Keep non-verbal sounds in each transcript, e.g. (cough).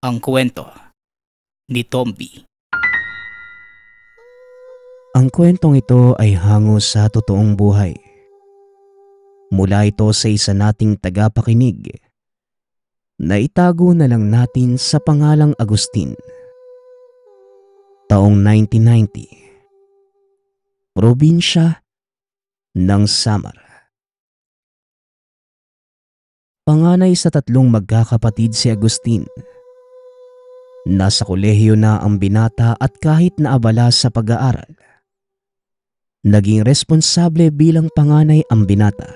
Ang kwento ni Tombi Ang kwentong ito ay hango sa totoong buhay. Mula ito sa isa nating tagapakinig na itago na lang natin sa pangalang Agustin. Taong 1990, probinsya ng Samar. Panganay sa tatlong magkakapatid si Agustin. Agustin Nasa kolehiyo na ang binata at kahit na abala sa pag-aaral. Naging responsable bilang panganay ang binata.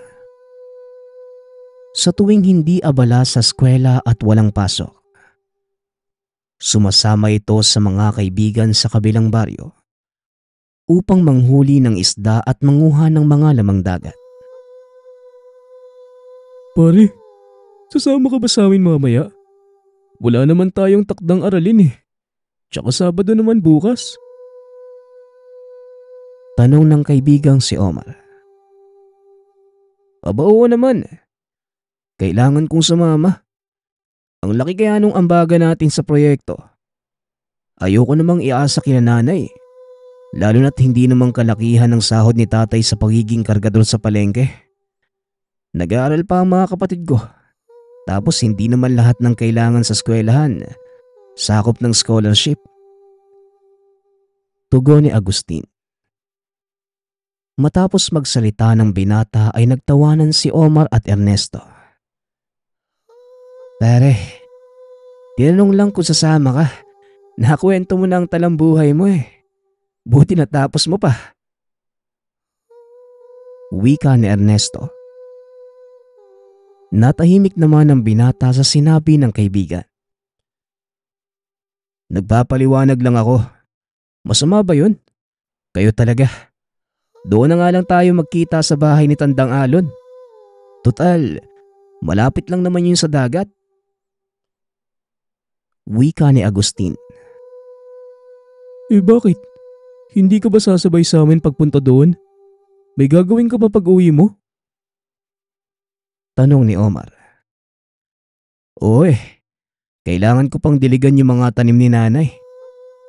Sa tuwing hindi abala sa eskwela at walang pasok, sumasama ito sa mga kaibigan sa kabilang baryo upang manghuli ng isda at manguha ng mga lamang dagat. Pare, sasama ka ba sa amin mamaya? Wala naman tayong takdang aralin eh. Tsaka Sabado naman bukas. Tanong ng kaibigang si Omar. Aba naman. Kailangan kong sumama. Ang laki kaya nung ambaga natin sa proyekto. Ayoko namang iasa kina nanay. Lalo na't hindi namang kalakihan ng sahod ni tatay sa pagiging kargador sa palengke. Nag-aaral pa ang mga kapatid ko. Tapos hindi naman lahat ng kailangan sa eskwelahan. Sakop ng scholarship. Tugo ni Agustin. Matapos magsalita ng binata ay nagtawanan si Omar at Ernesto. Pare, tinanong lang kung sasama ka. Nakakwento mo na ang talambuhay mo eh. Buti natapos mo pa. Wika ni Ernesto. Natahimik naman ang binata sa sinabi ng kaibigan. Nagpapaliwanag lang ako. Masama ba yun? Kayo talaga. Doon na nga lang tayo magkita sa bahay ni Tandang Alon. Total, malapit lang naman yun sa dagat. Wika ni Agustin. Eh bakit? Hindi ka ba sasabay sa amin pagpunta doon? May gagawin ka pa pag uwi mo? Tanong ni Omar. Uy, kailangan ko pang diligan yung mga tanim ni nanay.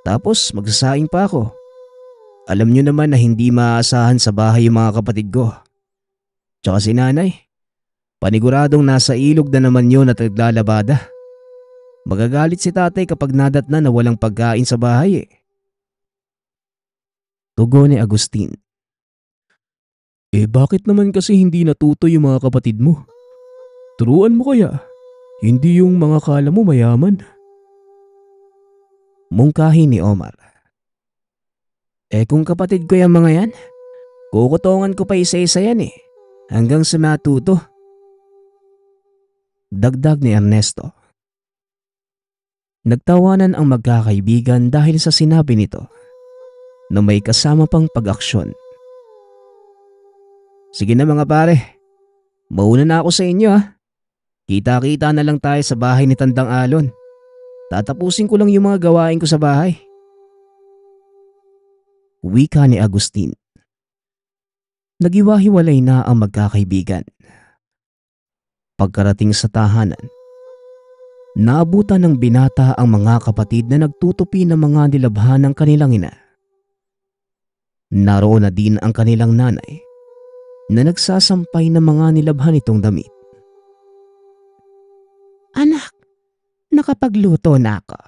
Tapos magsasaing pa ako. Alam nyo naman na hindi maaasahan sa bahay yung mga kapatid ko. Tsaka si nanay, paniguradong nasa ilog na naman yun at naglalabada. Magagalit si tatay kapag nadat na na walang pagkain sa bahay eh. Tugo ni Agustin. Eh bakit naman kasi hindi natuto yung mga kapatid mo? Turuan mo kaya, hindi yung mga kala mo mayaman. Mungkahi ni Omar. Eh kung kapatid ko yung mga yan, kukutongan ko pa isa-isa yan eh, hanggang sa matuto. Dagdag ni Ernesto. Nagtawanan ang magkakaibigan dahil sa sinabi nito na may kasama pang pag-aksyon Sige na mga pare. Mauna na ako sa inyo ha. Ah. Kita-kita na lang tayo sa bahay ni Tandang Alon. Tatapusin ko lang yung mga gawain ko sa bahay. Wika ni Agustin. Nagiwahiwalay na ang magkakaibigan. Pagkarating sa tahanan, naabutan ng binata ang mga kapatid na nagtutupi ng mga nilabhan ng kanilang ina. Naroon na din ang kanilang nanay na nagsasampay ng mga nilabhan nitong damit. Anak, nakapagluto na ako.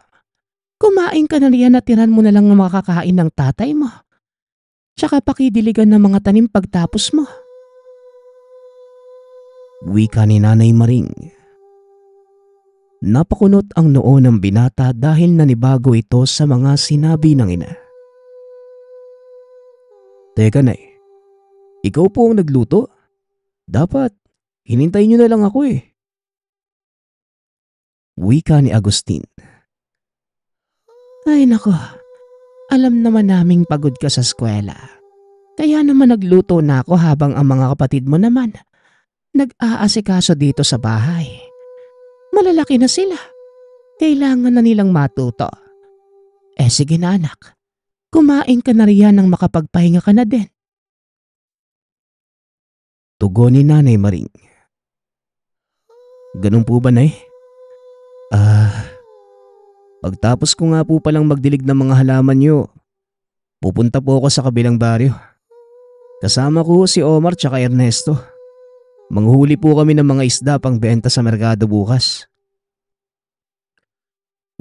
Kumain ka na riyan at tiran mo na lang ng makakain ng tatay mo. Tsaka pakidiligan ng mga tanim pagtapos mo. Wika ni Nanay Maring. Napakunot ang noo ng binata dahil nanibago ito sa mga sinabi ng ina. Teka na eh. Ikaw po ang nagluto? Dapat, hinintay nyo na lang ako eh. Wika ni Agustin. Ay nako, alam naman naming pagod ka sa eskwela. Kaya naman nagluto na ako habang ang mga kapatid mo naman nag-aasikaso dito sa bahay. Malalaki na sila. Kailangan na nilang matuto. Eh sige na anak, kumain ka na riyan nang makapagpahinga ka na din. Tugon ni Nanay Maring. Ganun po ba, Nay? Ah, pagtapos ko nga po palang magdilig ng mga halaman niyo, pupunta po ako sa kabilang baryo. Kasama ko si Omar tsaka Ernesto. Manghuli po kami ng mga isda pang benta sa merkado bukas.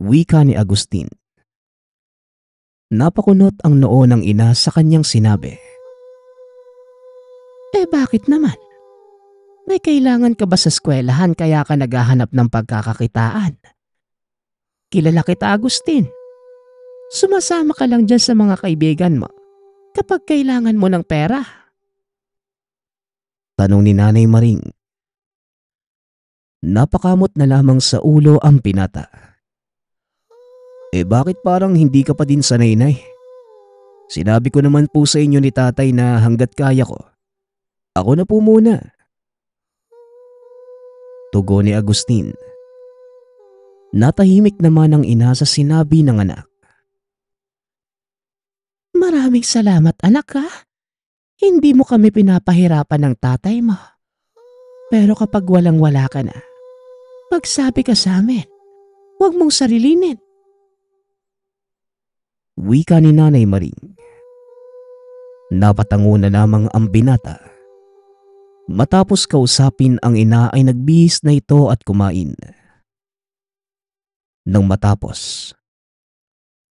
Wika ni Agustin. Napakunot ang noo ng ina sa kanyang sinabi. Eh bakit naman? May kailangan ka ba sa eskwelahan kaya ka naghahanap ng pagkakakitaan? Kilala kita Agustin. Sumasama ka lang dyan sa mga kaibigan mo kapag kailangan mo ng pera. Tanong ni Nanay Maring. Napakamot na lamang sa ulo ang pinata. Eh bakit parang hindi ka pa din sa Nay? Sinabi ko naman po sa inyo ni tatay na hanggat kaya ko, ako na po muna. Tugo ni Agustin. Natahimik naman ang ina sa sinabi ng anak. Maraming salamat anak ha. Hindi mo kami pinapahirapan ng tatay mo. Pero kapag walang-wala ka na, magsabi ka sa amin. Huwag mong sarilinin. Wika ni Nanay Maring. Napatango na lamang ang binata Matapos kausapin ang ina ay nagbihis na ito at kumain. Nang matapos,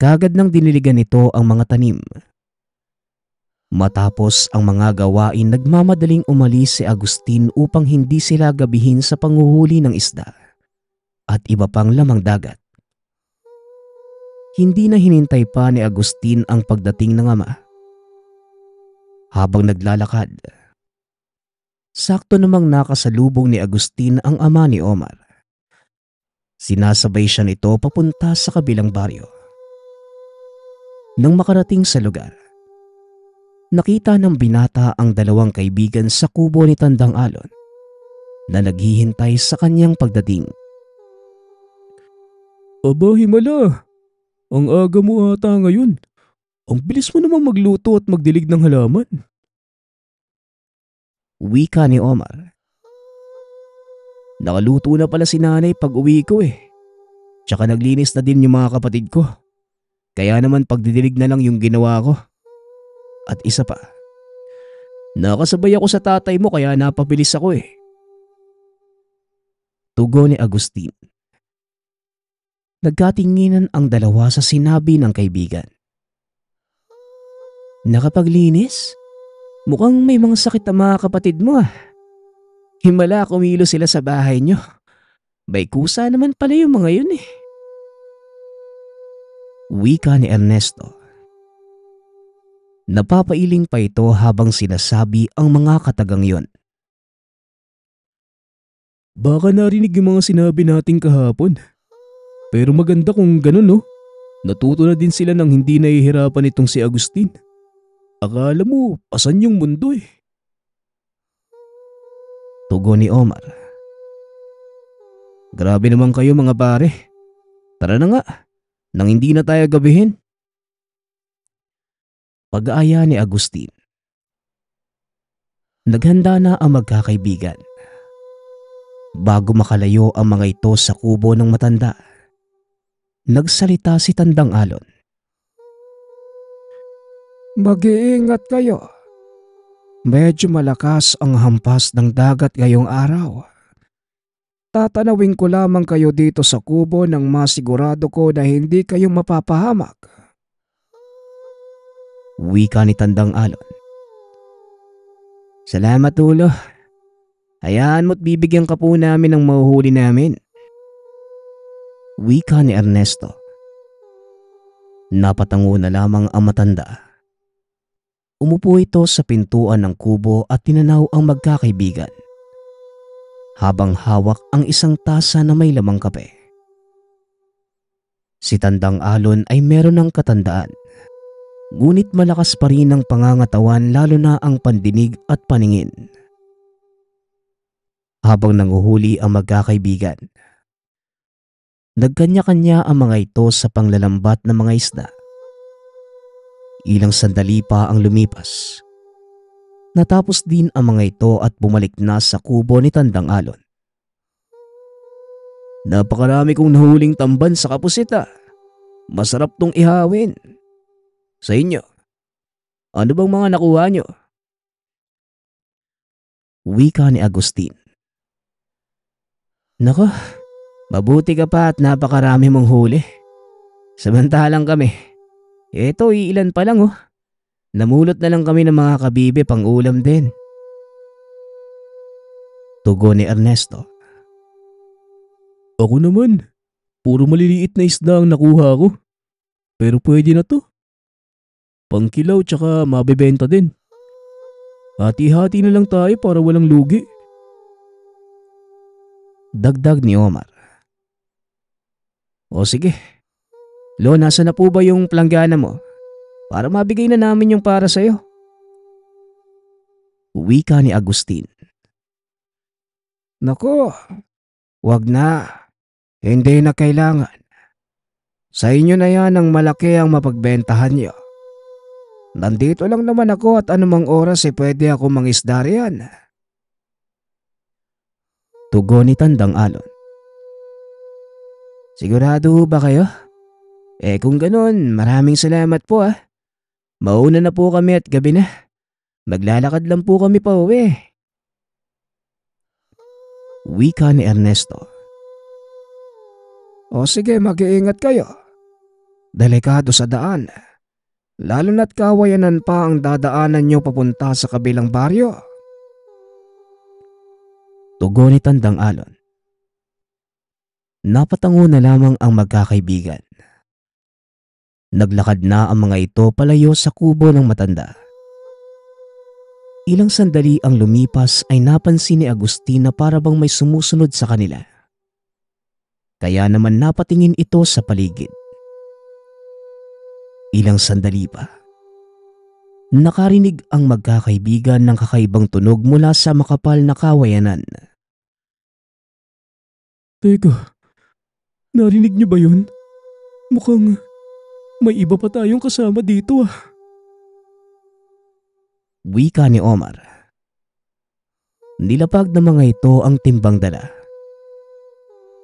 kagad nang diniligan nito ang mga tanim. Matapos ang mga gawain, nagmamadaling umalis si Agustin upang hindi sila gabihin sa panguhuli ng isda at iba pang lamang dagat. Hindi na hinintay pa ni Agustin ang pagdating ng ama. Habang naglalakad, Sakto namang nakasalubong ni Agustin ang ama ni Omar. Sinasabay siya nito papunta sa kabilang baryo. Nang makarating sa lugar, nakita ng binata ang dalawang kaibigan sa kubo ni Tandang Alon na naghihintay sa kanyang pagdating. Aba, Himala! Ang aga mo ata ngayon. Ang bilis mo namang magluto at magdilig ng halaman. Wika ni Omar. Nakaluto na pala si nanay pag uwi ko eh. Tsaka naglinis na din yung mga kapatid ko. Kaya naman pagdidilig na lang yung ginawa ko. At isa pa. Nakasabay ako sa tatay mo kaya napabilis ako eh. Tugo ni Agustin. Nagkatinginan ang dalawa sa sinabi ng kaibigan. Nakapaglinis? Mukhang may mga sakit ang mga kapatid mo ah. Himala kumilo sila sa bahay nyo. Baykusa naman pala yung mga yun eh. Wika ni Ernesto. Napapailing pa ito habang sinasabi ang mga katagang yon. Baka narinig yung mga sinabi natin kahapon. Pero maganda kung ganun no. Natuto na din sila nang hindi nahihirapan itong si Agustin. Akala mo, asan yung mundo eh? Tugo ni Omar. Grabe naman kayo mga pare. Tara na nga, nang hindi na tayo gabihin. Pag-aaya ni Agustin. Naghanda na ang magkakaibigan. Bago makalayo ang mga ito sa kubo ng matanda, nagsalita si Tandang Alon. Mag-iingat kayo. Medyo malakas ang hampas ng dagat ngayong araw. Tatanawin ko lamang kayo dito sa kubo nang masigurado ko na hindi kayo mapapahamak. Wika ni Tandang Alon. Salamat ulo. Hayaan mo't bibigyan ka po namin ng mahuhuli namin. Wika ni Ernesto. Napatango na lamang ang matanda Umupo ito sa pintuan ng kubo at tinanaw ang magkakaibigan. Habang hawak ang isang tasa na may lamang kape. Si Tandang Alon ay meron ng katandaan. Ngunit malakas pa rin ang pangangatawan lalo na ang pandinig at paningin. Habang nanguhuli ang magkakaibigan, nagkanya-kanya ang mga ito sa panglalambat ng mga isda Ilang sandali pa ang lumipas. Natapos din ang mga ito at bumalik na sa kubo ni Tandang Alon. Napakarami kong nahuling tamban sa kapusita. Masarap tong ihawin. Sa inyo, ano bang mga nakuha nyo? Wika ni Agustin. Nako, mabuti ka pa at napakarami mong huli. Samantalang kami, Eto, iilan pa lang oh. Namulot na lang kami ng mga kabibe pang ulam din. Tugo ni Ernesto. Ako naman, puro maliliit na isda ang nakuha ko. Pero pwede na to. Pangkilaw tsaka mabebenta din. Hati-hati na lang tayo para walang lugi. Dagdag ni Omar. O sige, Lo, nasa na po ba yung planggana mo? Para mabigay na namin yung para sa'yo. Uwi ka ni Agustin. Nako, wag na. Hindi na kailangan. Sa inyo na yan ang malaki ang mapagbentahan niyo. Nandito lang naman ako at anumang oras eh pwede ako mangisda riyan. Tugo ni Tandang Alon. Sigurado ba kayo? Eh kung ganun, maraming salamat po ah. Mauna na po kami at gabi na. Maglalakad lang po kami pa uwi. Wika ni Ernesto. O sige, mag-iingat kayo. Delikado sa daan. Lalo na't kawayanan pa ang dadaanan nyo papunta sa kabilang baryo. Tugon ni Tandang Alon. Napatango na lamang ang magkakaibigan. Naglakad na ang mga ito palayo sa kubo ng matanda. Ilang sandali ang lumipas ay napansin ni Agustin na para bang may sumusunod sa kanila. Kaya naman napatingin ito sa paligid. Ilang sandali pa. Nakarinig ang magkakaibigan ng kakaibang tunog mula sa makapal na kawayanan. Teka, narinig niyo ba yun? Mukhang may iba pa tayong kasama dito ah. Wika ni Omar. Nilapag ng mga ito ang timbang dala.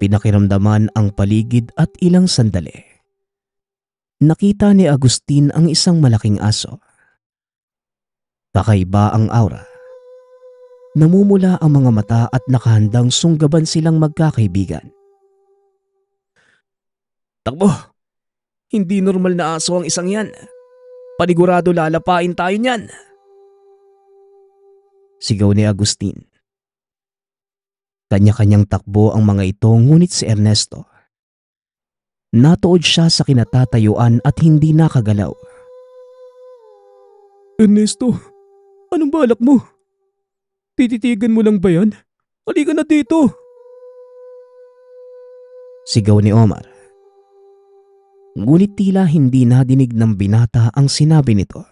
Pinakiramdaman ang paligid at ilang sandali. Nakita ni Agustin ang isang malaking aso. Kakaiba ang aura. Namumula ang mga mata at nakahandang sunggaban silang magkakaibigan. Takbo! Hindi normal na aso ang isang yan. Panigurado lalapain tayo niyan. Sigaw ni Agustin. Kanya-kanyang takbo ang mga ito ngunit si Ernesto. Natuod siya sa kinatatayuan at hindi nakagalaw. Ernesto, anong balak mo? Tititigan mo lang ba yan? Halika na dito! Sigaw ni Omar. Ngunit tila hindi nadinig ng binata ang sinabi nito.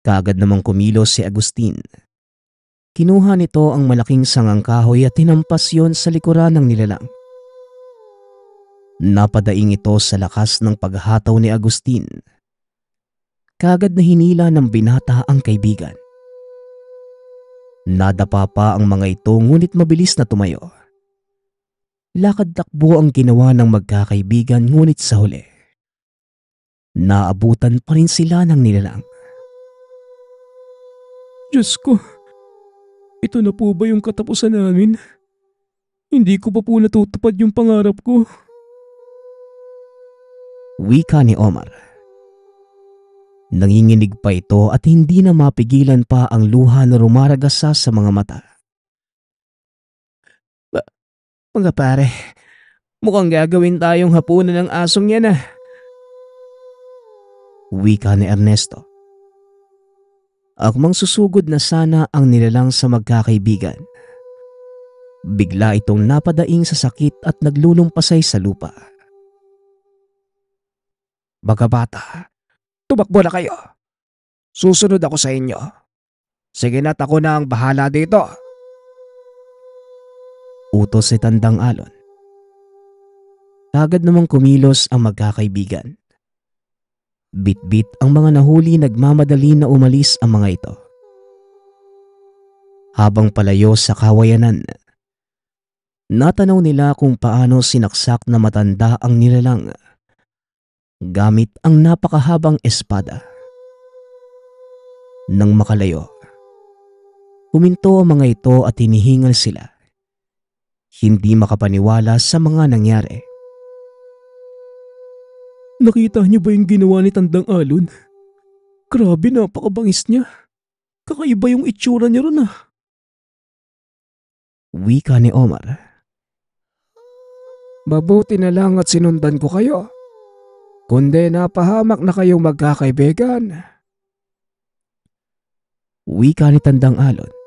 Kaagad namang kumilos si Agustin. Kinuha nito ang malaking sangang kahoy at tinampas yon sa likuran ng nilalang. Napadaing ito sa lakas ng paghataw ni Agustin. Kagad na hinila ng binata ang kaibigan. Nadapa pa ang mga ito ngunit mabilis na tumayo. Lakad-takbo ang ginawa ng magkakaibigan ngunit sa huli. Naabutan pa rin sila ng nilalang. Diyos ko, ito na po ba yung katapusan namin? Hindi ko pa po natutupad yung pangarap ko. Wika ni Omar. Nanginginig pa ito at hindi na mapigilan pa ang luha na rumaragasa sa mga mata. Mga pare, mukhang gagawin tayong hapunan ng asong yan ah. Wika ni Ernesto. Akmang susugod na sana ang nilalang sa magkakaibigan. Bigla itong napadaing sa sakit at naglulumpasay sa lupa. Mga bata, tumakbo na kayo. Susunod ako sa inyo. Sige na, ako na ang bahala dito utos ni Tandang Alon. Agad namang kumilos ang magkakaibigan. Bitbit -bit ang mga nahuli nagmamadali na umalis ang mga ito. Habang palayo sa kawayanan, natanaw nila kung paano sinaksak na matanda ang nilalang gamit ang napakahabang espada. Nang makalayo, huminto ang mga ito at hinihingal sila hindi makapaniwala sa mga nangyari. Nakita niyo ba yung ginawa ni Tandang Alon? Grabe, napakabangis niya. Kakaiba yung itsura niya ron ah. Wika ni Omar. Mabuti na lang at sinundan ko kayo. Kundi napahamak na kayong magkakaibigan. Wika ni Tandang Alon.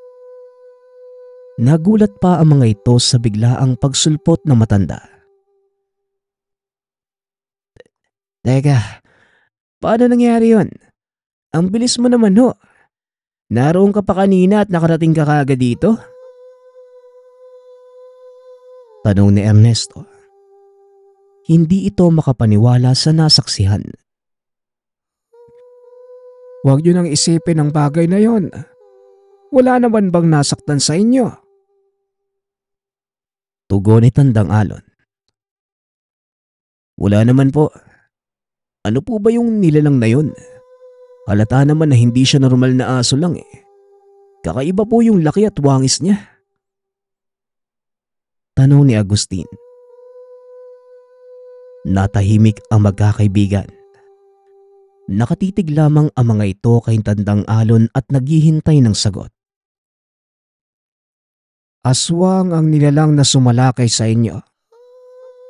Nagulat pa ang mga ito sa biglaang pagsulpot ng matanda. Teka, paano nangyari yon? Ang bilis mo naman ho. Naroon ka pa kanina at nakarating ka kaagad dito? Tanong ni Ernesto. Hindi ito makapaniwala sa nasaksihan. Huwag yun ang isipin ang bagay na yon. Wala naman bang nasaktan sa inyo? Tugon ni Tandang Alon. Wala naman po. Ano po ba yung nilalang na yun? Halata naman na hindi siya normal na aso lang eh. Kakaiba po yung laki at wangis niya. Tanong ni Agustin. Natahimik ang magkakaibigan. Nakatitig lamang ang mga ito kay Tandang Alon at naghihintay ng sagot. Aswang ang nilalang na sumalakay sa inyo.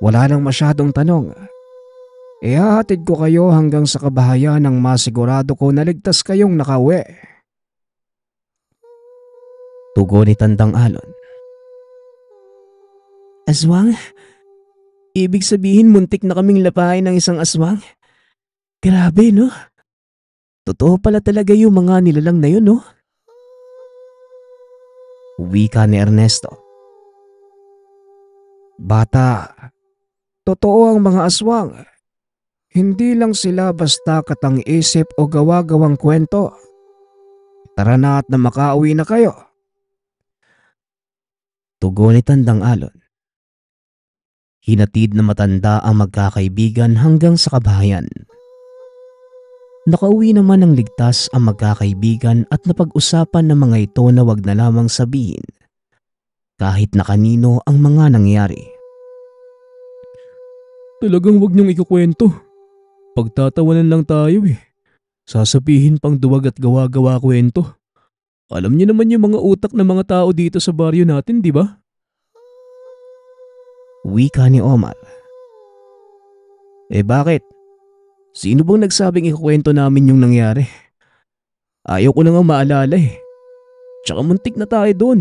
Wala nang masyadong tanong. Ihahatid ko kayo hanggang sa kabahayan ng masigurado ko na ligtas kayong nakawi. Tugo ni Tandang Alon. Aswang? Ibig sabihin muntik na kaming lapain ng isang aswang? Grabe no? Totoo pala talaga yung mga nilalang na yun no? Wika ni Ernesto. Bata, totoo ang mga aswang. Hindi lang sila basta katang-isip o gawa-gawang kwento. Tara na at na makauwi na kayo. Tugon ni Tandang Alon. Hinatid na matanda ang magkakaibigan hanggang sa kabahayan. Nakauwi naman ng ligtas ang magkakaibigan at napag-usapan ng mga ito na wag na lamang sabihin kahit na kanino ang mga nangyari. Talagang wag niyong ikukwento. Pagtatawanan lang tayo eh. Sasabihin pang duwag at gawa-gawa kwento. Alam niyo naman yung mga utak ng mga tao dito sa baryo natin, di ba? Wika ni Omar. Eh bakit? Sino bang nagsabing ikukwento namin yung nangyari? Ayaw ko na nga maalala eh. Tsaka muntik na tayo doon.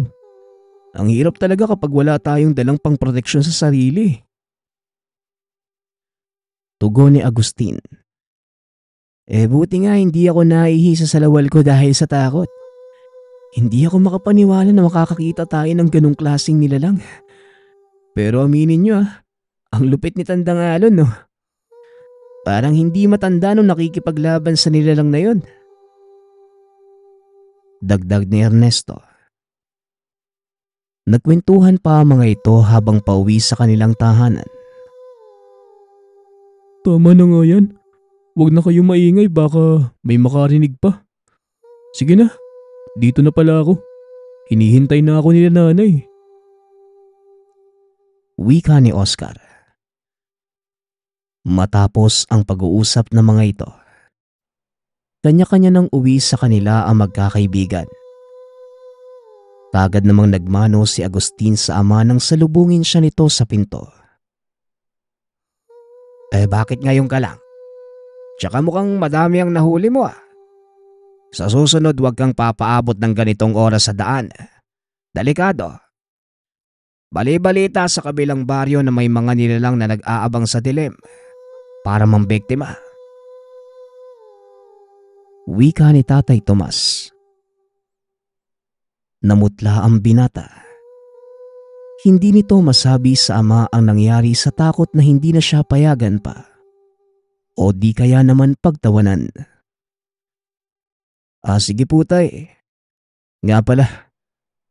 Ang hirap talaga kapag wala tayong dalang pangproteksyon sa sarili. Tugon ni Agustin. Eh buti nga hindi ako naihi sa lawal ko dahil sa takot. Hindi ako makapaniwala na makakakita tayo ng ganong klaseng nilalang. Pero aminin nyo ah, ang lupit ni Tandang Alon no. Parang hindi matanda nung nakikipaglaban sa nila lang na yun. Dagdag ni Ernesto. Nagkwentuhan pa ang mga ito habang pauwi sa kanilang tahanan. Tama na nga yan. Huwag na kayo maingay baka may makarinig pa. Sige na, dito na pala ako. Hinihintay na ako nila nanay. Wika ni Oscar. Matapos ang pag-uusap ng mga ito, kanya-kanya nang uwi sa kanila ang magkakaibigan. Kagad namang nagmano si Agustin sa ama nang salubungin siya nito sa pinto. Eh bakit ngayon ka lang? Tsaka mukhang madami ang nahuli mo ah. Sa susunod huwag kang papaabot ng ganitong oras sa daan. Delikado. Bali-balita sa kabilang baryo na may mga nilalang na nag-aabang sa dilim para mambiktima. Wika ni Tatay Tomas. Namutla ang binata. Hindi nito masabi sa ama ang nangyari sa takot na hindi na siya payagan pa o di kaya naman pagtawanan. Ah sige po tay. Nga pala,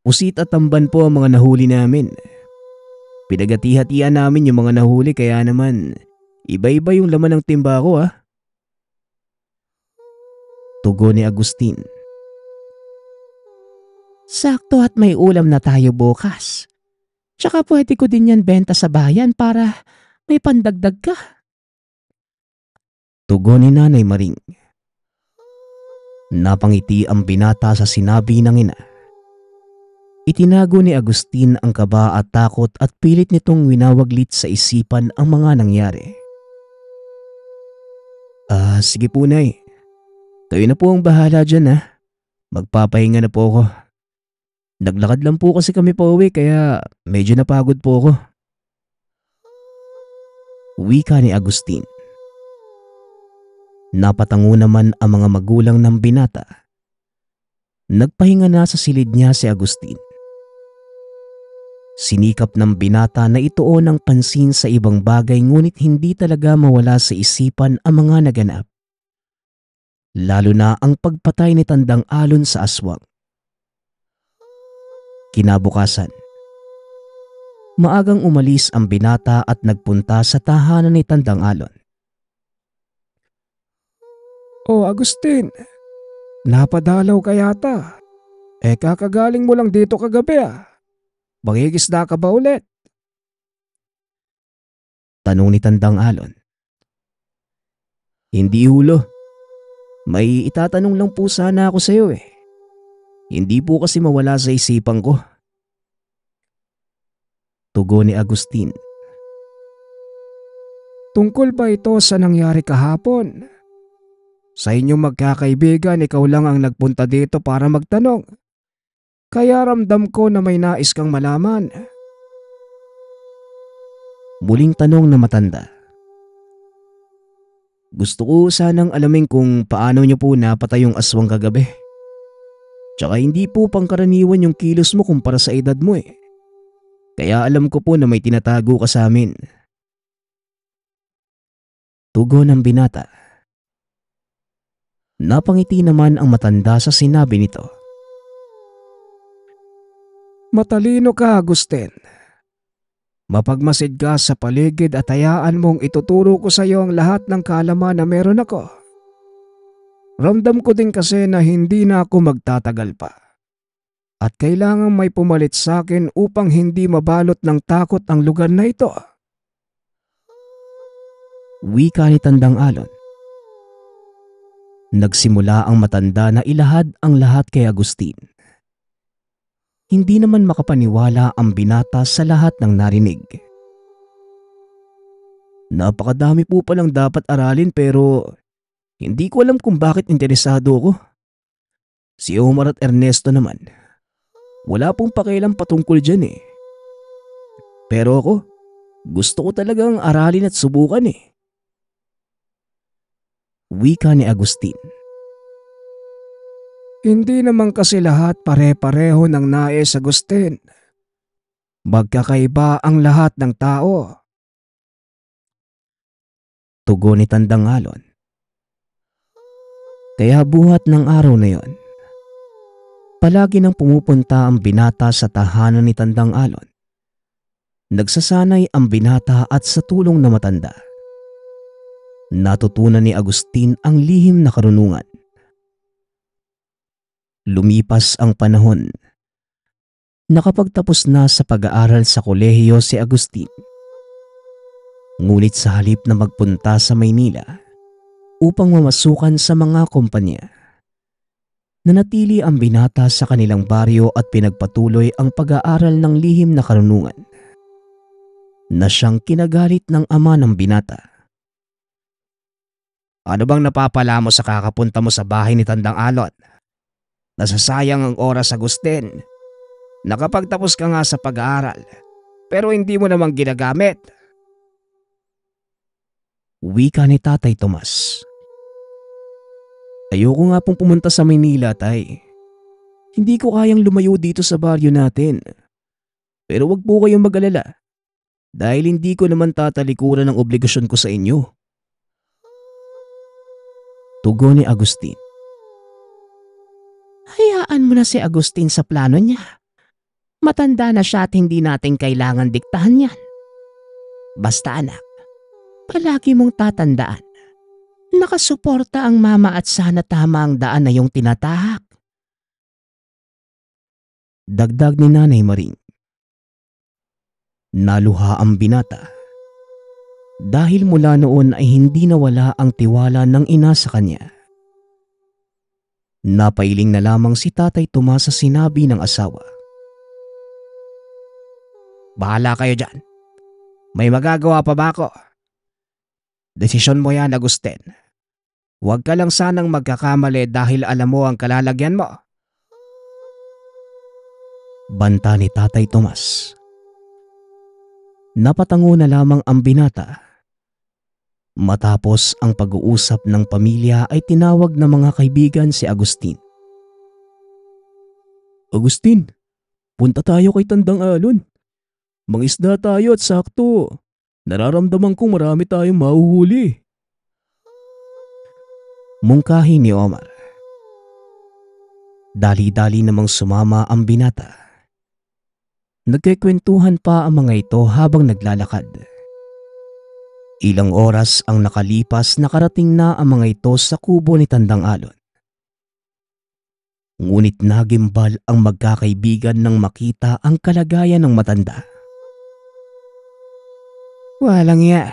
usit at tamban po ang mga nahuli namin. Pinagatihatian namin yung mga nahuli kaya naman Iba-iba yung laman ng timba ko ah. Tugo ni Agustin. Sakto at may ulam na tayo bukas. Tsaka pwede ko din yan benta sa bayan para may pandagdag ka. Tugo ni Nanay Maring. Napangiti ang binata sa sinabi ng ina. Itinago ni Agustin ang kaba at takot at pilit nitong winawaglit sa isipan ang mga nangyari. Ah, uh, sige po nay. Kayo na po ang bahala dyan ha. Ah. Magpapahinga na po ako. Naglakad lang po kasi kami pa uwi kaya medyo napagod po ako. Uwi ka ni Agustin. Napatango naman ang mga magulang ng binata. Nagpahinga na sa silid niya si Agustin. Sinikap ng binata na ituon ang pansin sa ibang bagay ngunit hindi talaga mawala sa isipan ang mga naganap. Lalo na ang pagpatay ni Tandang Alon sa aswang. Kinabukasan, maagang umalis ang binata at nagpunta sa tahanan ni Tandang Alon. Oh, Agustin, napadalaw ka yata. Eh kakagaling mo lang dito kagabi ah. Mangingisda ka ba ulit? Tanong ni Tandang Alon. Hindi hulo. May itatanong lang po sana ako sa iyo eh. Hindi po kasi mawala sa isipan ko. Tugo ni Agustin. Tungkol ba ito sa nangyari kahapon? Sa inyong magkakaibigan, ikaw lang ang nagpunta dito para magtanong. Kaya ramdam ko na may nais kang malaman. Muling tanong na matanda. Gusto ko sanang alamin kung paano niyo po napatay yung aswang kagabi. Tsaka hindi po pangkaraniwan yung kilos mo kumpara sa edad mo eh. Kaya alam ko po na may tinatago ka sa amin. Tugo ng binata. Napangiti naman ang matanda sa sinabi nito. Matalino ka, Agustin. Mapagmasid ka sa paligid at hayaan mong ituturo ko sa iyo ang lahat ng kaalaman na meron ako. Ramdam ko din kasi na hindi na ako magtatagal pa. At kailangan may pumalit sa akin upang hindi mabalot ng takot ang lugar na ito. Wika ni Tandang Alon. Nagsimula ang matanda na ilahad ang lahat kay Agustin hindi naman makapaniwala ang binata sa lahat ng narinig. Napakadami po palang dapat aralin pero hindi ko alam kung bakit interesado ako. Si Omar at Ernesto naman, wala pong pakialam patungkol dyan eh. Pero ako, gusto ko talagang aralin at subukan eh. Wika ni Agustin. Hindi naman kasi lahat pare-pareho ng nais Agustin. Magkakaiba ang lahat ng tao. Tugo ni Tandang Alon. Kaya buhat ng araw na yon. Palagi nang pumupunta ang binata sa tahanan ni Tandang Alon. Nagsasanay ang binata at sa tulong na matanda. Natutunan ni Agustin ang lihim na karunungan Lumipas ang panahon. Nakapagtapos na sa pag-aaral sa kolehiyo si Agustin. Ngunit sa halip na magpunta sa Maynila upang mamasukan sa mga kumpanya, nanatili ang binata sa kanilang baryo at pinagpatuloy ang pag-aaral ng lihim na karunungan na siyang kinagalit ng ama ng binata. Ano bang napapala mo sa kakapunta mo sa bahay ni Tandang Alon? Nasasayang ang oras sa Agustin. Nakapagtapos ka nga sa pag-aaral pero hindi mo namang ginagamit. Wika ni Tatay Tomas. Ayoko nga pong pumunta sa Maynila, Tay. Hindi ko kayang lumayo dito sa baryo natin. Pero wag po kayong mag-alala dahil hindi ko naman tatalikuran ang obligasyon ko sa inyo. Tugo ni Agustin. Hayaan mo na si Agustin sa plano niya. Matanda na siya at hindi natin kailangan diktahan yan. Basta anak, palagi mong tatandaan. Nakasuporta ang mama at sana tama ang daan na yung tinatahak. Dagdag ni Nanay Maring. Naluha ang binata. Dahil mula noon ay hindi nawala ang tiwala ng ina sa kanya. Napailing na lamang si Tatay Tomas sa sinabi ng asawa. Bahala kayo dyan. May magagawa pa ba ako? Desisyon mo yan, Agusten. Huwag ka lang sanang magkakamali dahil alam mo ang kalalagyan mo. Banta ni Tatay Tomas. Napatango na lamang ang binata Matapos ang pag-uusap ng pamilya ay tinawag ng mga kaibigan si Agustin. Agustin, punta tayo kay Tandang Alon. Mangisda tayo at sakto. Nararamdaman kong marami tayong mahuhuli. Mungkahi ni Omar. Dali-dali namang sumama ang binata. Nagkikwentuhan pa ang mga ito habang naglalakad. Ilang oras ang nakalipas nakarating na ang mga ito sa kubo ni Tandang Alon. Ngunit nagimbal ang magkakaibigan nang makita ang kalagayan ng matanda. Walang iya.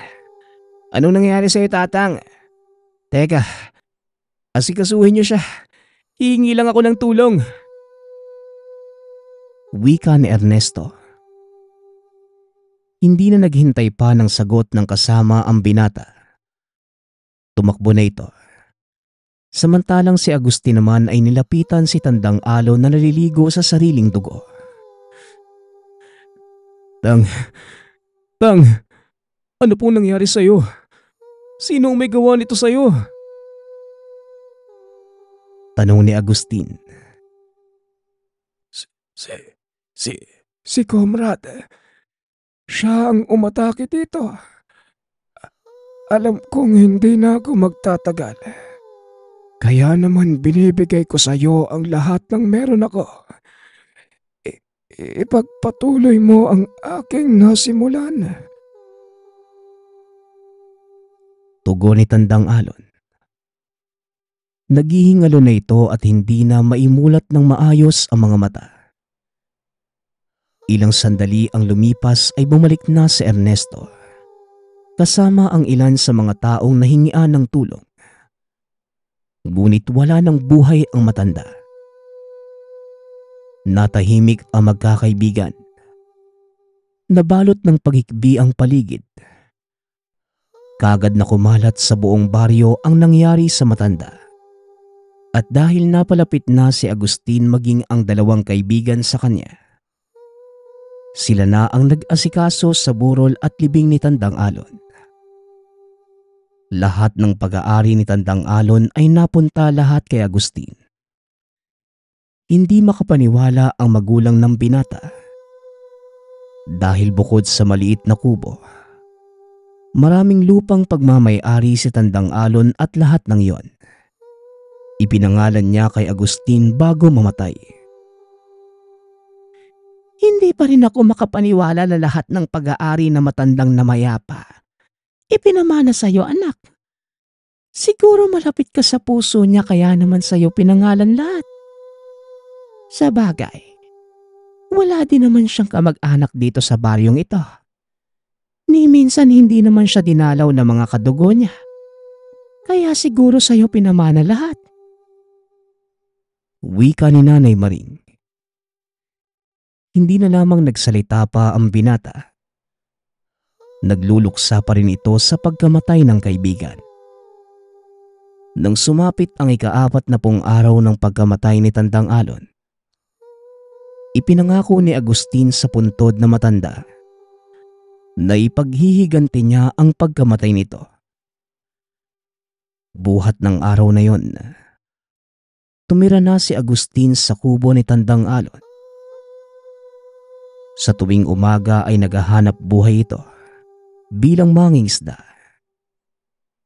Anong nangyari sa'yo, tatang? Teka, asikasuhin niyo siya. Hihingi lang ako ng tulong. Wika ni Ernesto hindi na naghintay pa ng sagot ng kasama ang binata. Tumakbo na ito. Samantalang si Agustin naman ay nilapitan si Tandang Alo na naliligo sa sariling dugo. Tang, Tang, ano pong nangyari sa'yo? Sino ang may gawa nito sa'yo? Tanong ni Agustin. Si, si, si, si Comrade. Siya ang umatake dito. Alam kong hindi na ako magtatagal. Kaya naman binibigay ko sa iyo ang lahat ng meron ako. I- ipagpatuloy mo ang aking nasimulan. Tugo ni Tandang Alon. Naghihingalo na ito at hindi na maimulat ng maayos ang mga mata. Ilang sandali ang lumipas ay bumalik na si Ernesto. Kasama ang ilan sa mga taong nahingian ng tulong. Ngunit wala ng buhay ang matanda. Natahimik ang magkakaibigan. Nabalot ng pagikbi ang paligid. Kagad na kumalat sa buong baryo ang nangyari sa matanda. At dahil napalapit na si Agustin maging ang dalawang kaibigan sa kanya, sila na ang nag-asikaso sa burol at libing ni Tandang Alon. Lahat ng pag-aari ni Tandang Alon ay napunta lahat kay Agustin. Hindi makapaniwala ang magulang ng binata. Dahil bukod sa maliit na kubo, maraming lupang pagmamayari si Tandang Alon at lahat ng yon. Ipinangalan niya kay Agustin bago mamatay. Hindi pa rin ako makapaniwala na lahat ng pag-aari na matandang namayapa. Ipinamana sa iyo, anak. Siguro malapit ka sa puso niya kaya naman sa iyo pinangalan lahat. Sa bagay, wala din naman siyang kamag-anak dito sa baryong ito. Ni minsan hindi naman siya dinalaw ng mga kadugo niya. Kaya siguro sa iyo pinamana lahat. Wika ni Nanay Maring hindi na lamang nagsalita pa ang binata. Nagluluksa pa rin ito sa pagkamatay ng kaibigan. Nang sumapit ang ikaapat na pong araw ng pagkamatay ni Tandang Alon, ipinangako ni Agustin sa puntod na matanda na ipaghihiganti niya ang pagkamatay nito. Buhat ng araw na yon, tumira na si Agustin sa kubo ni Tandang Alon sa tuwing umaga ay naghahanap buhay ito bilang mangingisda.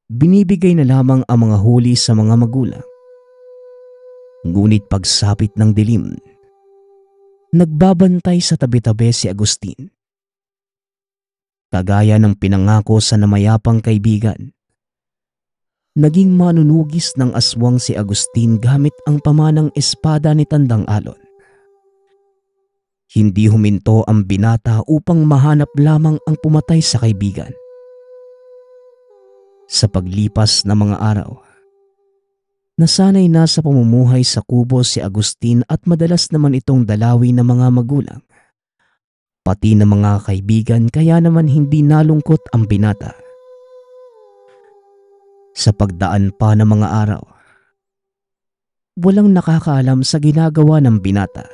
Binibigay na lamang ang mga huli sa mga magulang. Ngunit pagsapit ng dilim, nagbabantay sa tabi-tabi si Agustin. Kagaya ng pinangako sa namayapang kaibigan, naging manunugis ng aswang si Agustin gamit ang pamanang espada ni Tandang Alon. Hindi huminto ang binata upang mahanap lamang ang pumatay sa kaibigan. Sa paglipas ng mga araw, nasanay na sa pamumuhay sa kubo si Agustin at madalas naman itong dalawi ng mga magulang. Pati ng mga kaibigan kaya naman hindi nalungkot ang binata. Sa pagdaan pa ng mga araw, walang nakakaalam sa ginagawa ng binata.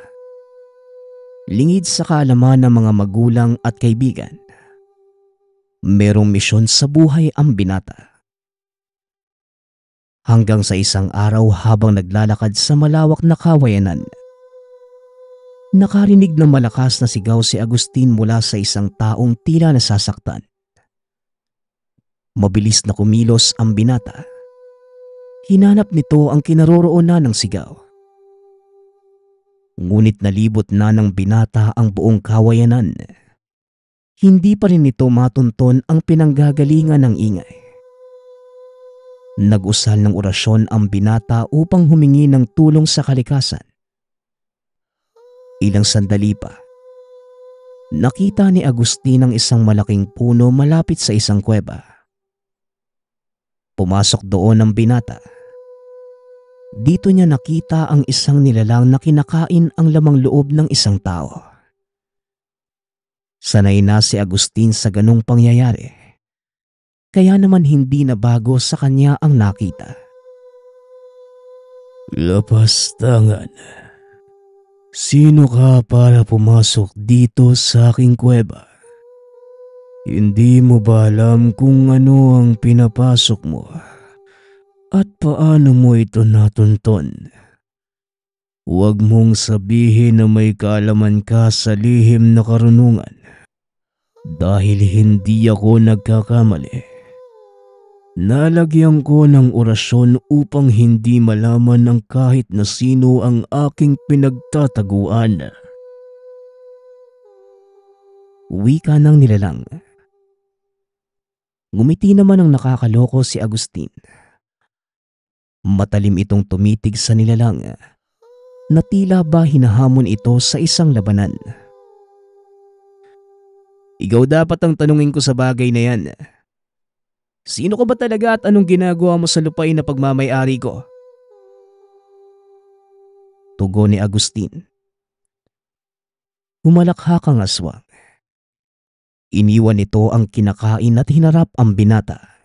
Lingid sa kaalaman ng mga magulang at kaibigan. Merong misyon sa buhay ang binata. Hanggang sa isang araw habang naglalakad sa malawak na kawayanan, nakarinig ng malakas na sigaw si Agustin mula sa isang taong tila nasasaktan. Mabilis na kumilos ang binata. Hinanap nito ang kinaroroonan ng sigaw ngunit nalibot na ng binata ang buong kawayanan. Hindi pa rin ito matunton ang pinanggagalingan ng ingay. Nag-usal ng orasyon ang binata upang humingi ng tulong sa kalikasan. Ilang sandali pa, nakita ni Agustin ang isang malaking puno malapit sa isang kuweba. Pumasok doon ang binata. Binata dito niya nakita ang isang nilalang na kinakain ang lamang loob ng isang tao. Sanay na si Agustin sa ganong pangyayari. Kaya naman hindi na bago sa kanya ang nakita. Lapas tangan. Sino ka para pumasok dito sa aking kuweba? Hindi mo ba alam kung ano ang pinapasok mo? At paano mo ito natunton? Huwag mong sabihin na may kaalaman ka sa lihim na karunungan. Dahil hindi ako nagkakamali. Nalagyan ko ng orasyon upang hindi malaman ng kahit na sino ang aking pinagtataguan. Wika ng nilalang. Gumiti naman ang nakakaloko si Agustin. Matalim itong tumitig sa nilalang na tila ba hinahamon ito sa isang labanan. Ikaw dapat ang tanungin ko sa bagay na yan. Sino ka ba talaga at anong ginagawa mo sa lupain na pagmamayari ko? Tugo ni Agustin. Humalakha kang aswang. Iniwan ito ang kinakain at hinarap ang binata.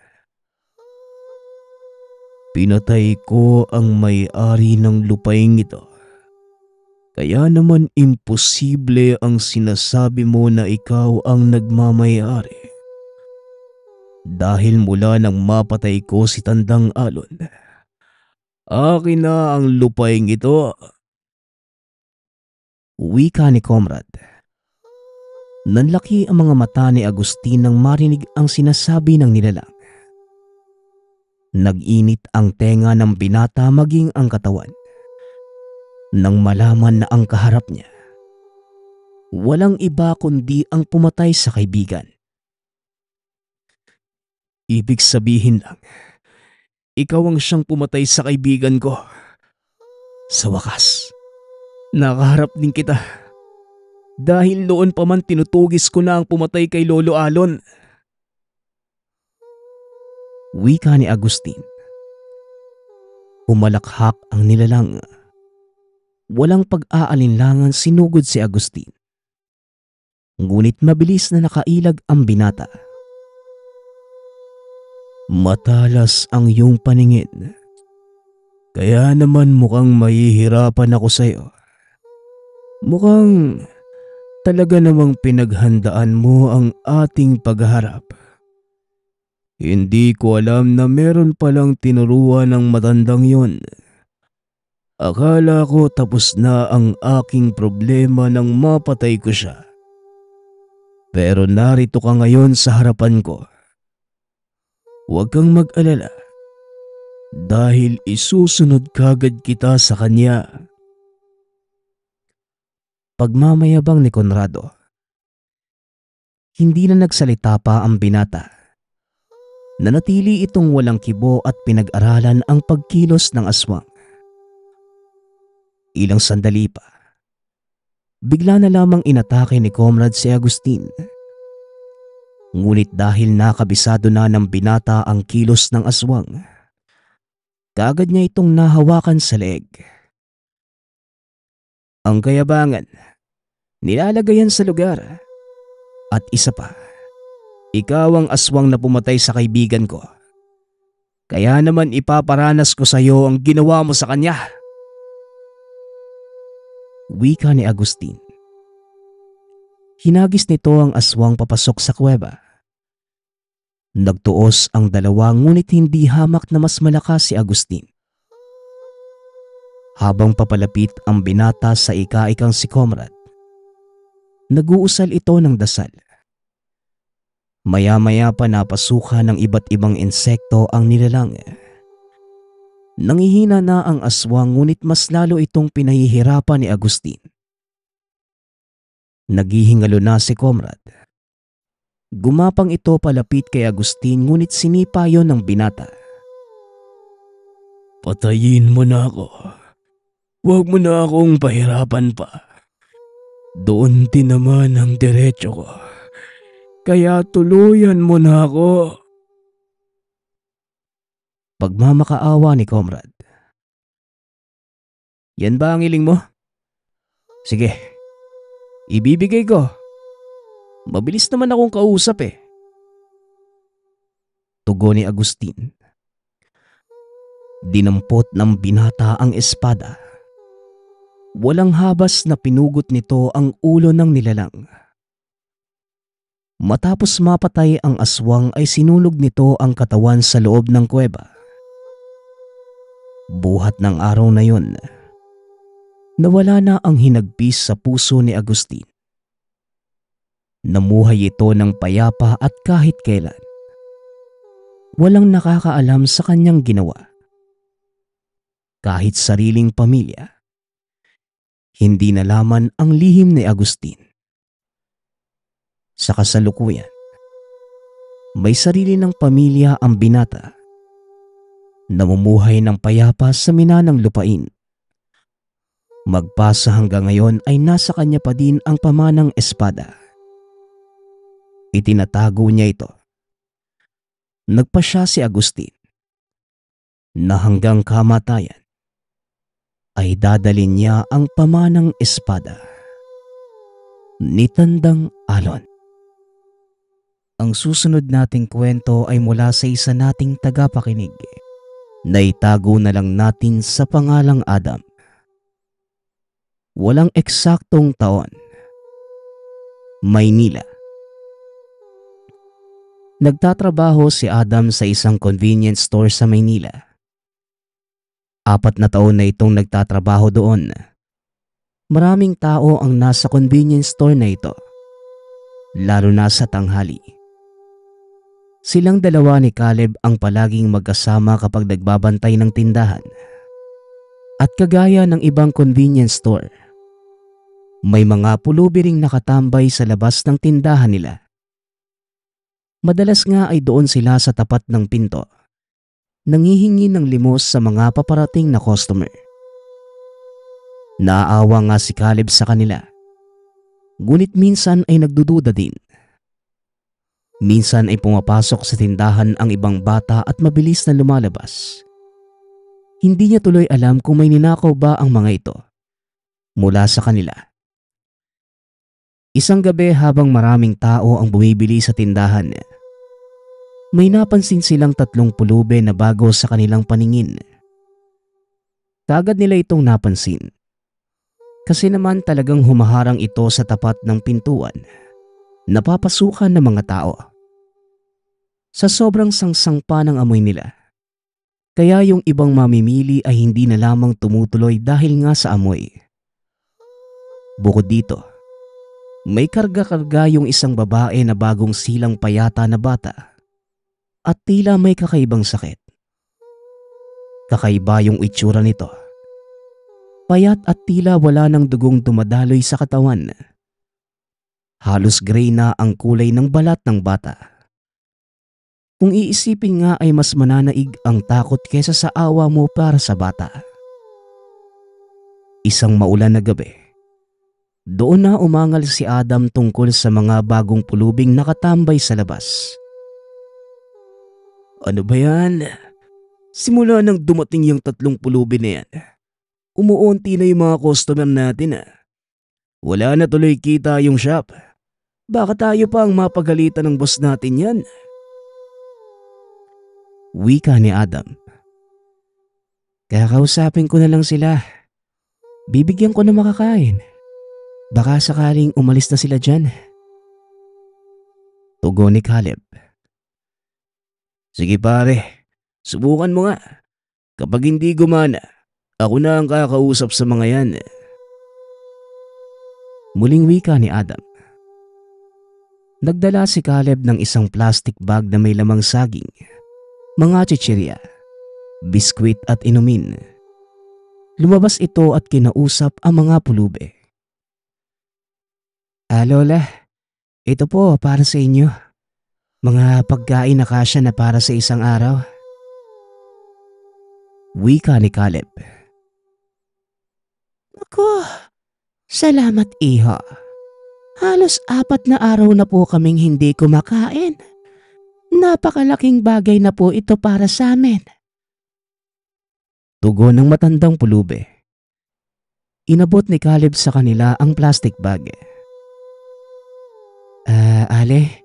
Pinatay ko ang may-ari ng lupaing ito. Kaya naman imposible ang sinasabi mo na ikaw ang nagmamayari. Dahil mula nang mapatay ko si Tandang Alon, akin na ang lupaing ito. Wika ni Comrade. Nanlaki ang mga mata ni Agustin nang marinig ang sinasabi ng nilalang. Nag-init ang tenga ng binata maging ang katawan. Nang malaman na ang kaharap niya, walang iba kundi ang pumatay sa kaibigan. Ibig sabihin lang, ikaw ang siyang pumatay sa kaibigan ko. Sa wakas, nakaharap din kita. Dahil noon pa man tinutugis ko na ang pumatay kay Lolo Alon. Wika ni Agustin. Humalakhak ang nilalang. Walang pag-aalinlangan sinugod si Agustin. Ngunit mabilis na nakailag ang binata. Matalas ang iyong paningin. Kaya naman mukhang mahihirapan ako sa iyo. Mukhang talaga namang pinaghandaan mo ang ating pagharap. Hindi ko alam na meron palang tinuruan ng matandang yon. Akala ko tapos na ang aking problema nang mapatay ko siya. Pero narito ka ngayon sa harapan ko. Huwag kang mag-alala dahil isusunod kagad kita sa kanya. Pagmamayabang ni Conrado. Hindi na nagsalita pa ang binata. Nanatili itong walang kibo at pinag-aralan ang pagkilos ng aswang. Ilang sandali pa, bigla na lamang inatake ni Comrade si Agustin. Ngunit dahil nakabisado na ng binata ang kilos ng aswang, kagad niya itong nahawakan sa leeg. Ang kayabangan, nilalagayan sa lugar at isa pa ikaw ang aswang na pumatay sa kaibigan ko. Kaya naman ipaparanas ko sa iyo ang ginawa mo sa kanya. Wika ni Agustin. Hinagis nito ang aswang papasok sa kuweba. Nagtuos ang dalawa ngunit hindi hamak na mas malakas si Agustin. Habang papalapit ang binata sa ikaikang si Comrade, nag-uusal ito ng dasal. Maya-maya pa napasukan ng iba't ibang insekto ang nilalang. Nangihina na ang aswang ngunit mas lalo itong pinahihirapan ni Agustin. Naghihingalo na si Comrade. Gumapang ito palapit kay Agustin ngunit sinipa yon ng binata. Patayin mo na ako. Huwag mo na akong pahirapan pa. Doon din naman ang diretsyo ko. Kaya tuluyan mo na ako. Pagmamakaawa ni Comrade. Yan ba ang iling mo? Sige, ibibigay ko. Mabilis naman akong kausap eh. Tugo ni Agustin. Dinampot ng binata ang espada. Walang habas na pinugot nito ang ulo ng nilalang. Matapos mapatay ang aswang ay sinulog nito ang katawan sa loob ng kuweba. Buhat ng araw na yon, nawala na ang hinagpis sa puso ni Agustin. Namuhay ito ng payapa at kahit kailan. Walang nakakaalam sa kanyang ginawa. Kahit sariling pamilya, hindi nalaman ang lihim ni Agustin sa kasalukuyan. May sarili ng pamilya ang binata. Namumuhay ng payapa sa minanang lupain. Magpasa hanggang ngayon ay nasa kanya pa din ang pamanang espada. Itinatago niya ito. Nagpa siya si Agustin na hanggang kamatayan ay dadalin niya ang pamanang espada ni Tandang Alon. Ang susunod nating kwento ay mula sa isa nating tagapakinig na itago na lang natin sa pangalang Adam. Walang eksaktong taon. Maynila. Nagtatrabaho si Adam sa isang convenience store sa Maynila. Apat na taon na itong nagtatrabaho doon. Maraming tao ang nasa convenience store na ito, lalo na sa tanghali. Silang dalawa ni Caleb ang palaging magkasama kapag nagbabantay ng tindahan. At kagaya ng ibang convenience store, may mga pulubi nakatambay sa labas ng tindahan nila. Madalas nga ay doon sila sa tapat ng pinto, nangihingi ng limos sa mga paparating na customer. Naaawa nga si Caleb sa kanila. Ngunit minsan ay nagdududa din Minsan ay pumapasok sa tindahan ang ibang bata at mabilis na lumalabas. Hindi niya tuloy alam kung may ninakaw ba ang mga ito mula sa kanila. Isang gabi habang maraming tao ang bumibili sa tindahan, may napansin silang tatlong pulube na bago sa kanilang paningin. Kagad nila itong napansin kasi naman talagang humaharang ito sa tapat ng pintuan napapasukan ng mga tao. Sa sobrang sangsang pa ng amoy nila, kaya yung ibang mamimili ay hindi na lamang tumutuloy dahil nga sa amoy. Bukod dito, may karga-karga yung isang babae na bagong silang payata na bata at tila may kakaibang sakit. Kakaiba yung itsura nito. Payat at tila wala ng dugong dumadaloy sa katawan Halos gray na ang kulay ng balat ng bata. Kung iisipin nga ay mas mananaig ang takot kaysa sa awa mo para sa bata. Isang maulan na gabi. Doon na umangal si Adam tungkol sa mga bagong pulubing nakatambay sa labas. Ano ba yan? Simula nang dumating yung tatlong pulubi na yan, umuunti na yung mga customer natin ah. Wala na tuloy kita yung shop. Baka tayo pa ang mapagalitan ng boss natin yan. Wika ni Adam. Kaya kausapin ko na lang sila. Bibigyan ko na makakain. Baka sakaling umalis na sila dyan. Tugo ni Caleb. Sige pare, subukan mo nga. Kapag hindi gumana, ako na ang kakausap sa mga yan. Muling wika ni Adam. Nagdala si Caleb ng isang plastic bag na may lamang saging, mga chichirya, biskwit at inumin. Lumabas ito at kinausap ang mga pulube. Alola, ah, ito po para sa inyo. Mga pagkain na kasya na para sa isang araw. Wika ni Caleb. Ako, salamat iho. Halos apat na araw na po kaming hindi kumakain. Napakalaking bagay na po ito para sa amin. Tugo ng matandang pulube. Inabot ni Caleb sa kanila ang plastic bag. Ah, uh, Ale,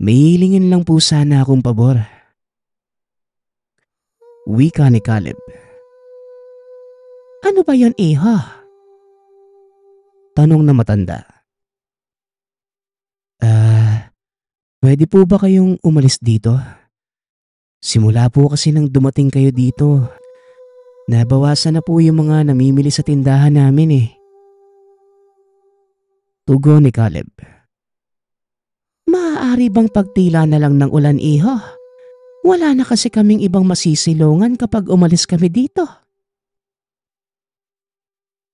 may hilingin lang po sana akong pabor. Wika ni Caleb. Ano ba yon iha? Tanong na matanda. Pwede po ba kayong umalis dito? Simula po kasi nang dumating kayo dito. Nabawasan na po yung mga namimili sa tindahan namin eh. Tugo ni Caleb. Maaari bang pagtila na lang ng ulan iho? Wala na kasi kaming ibang masisilungan kapag umalis kami dito.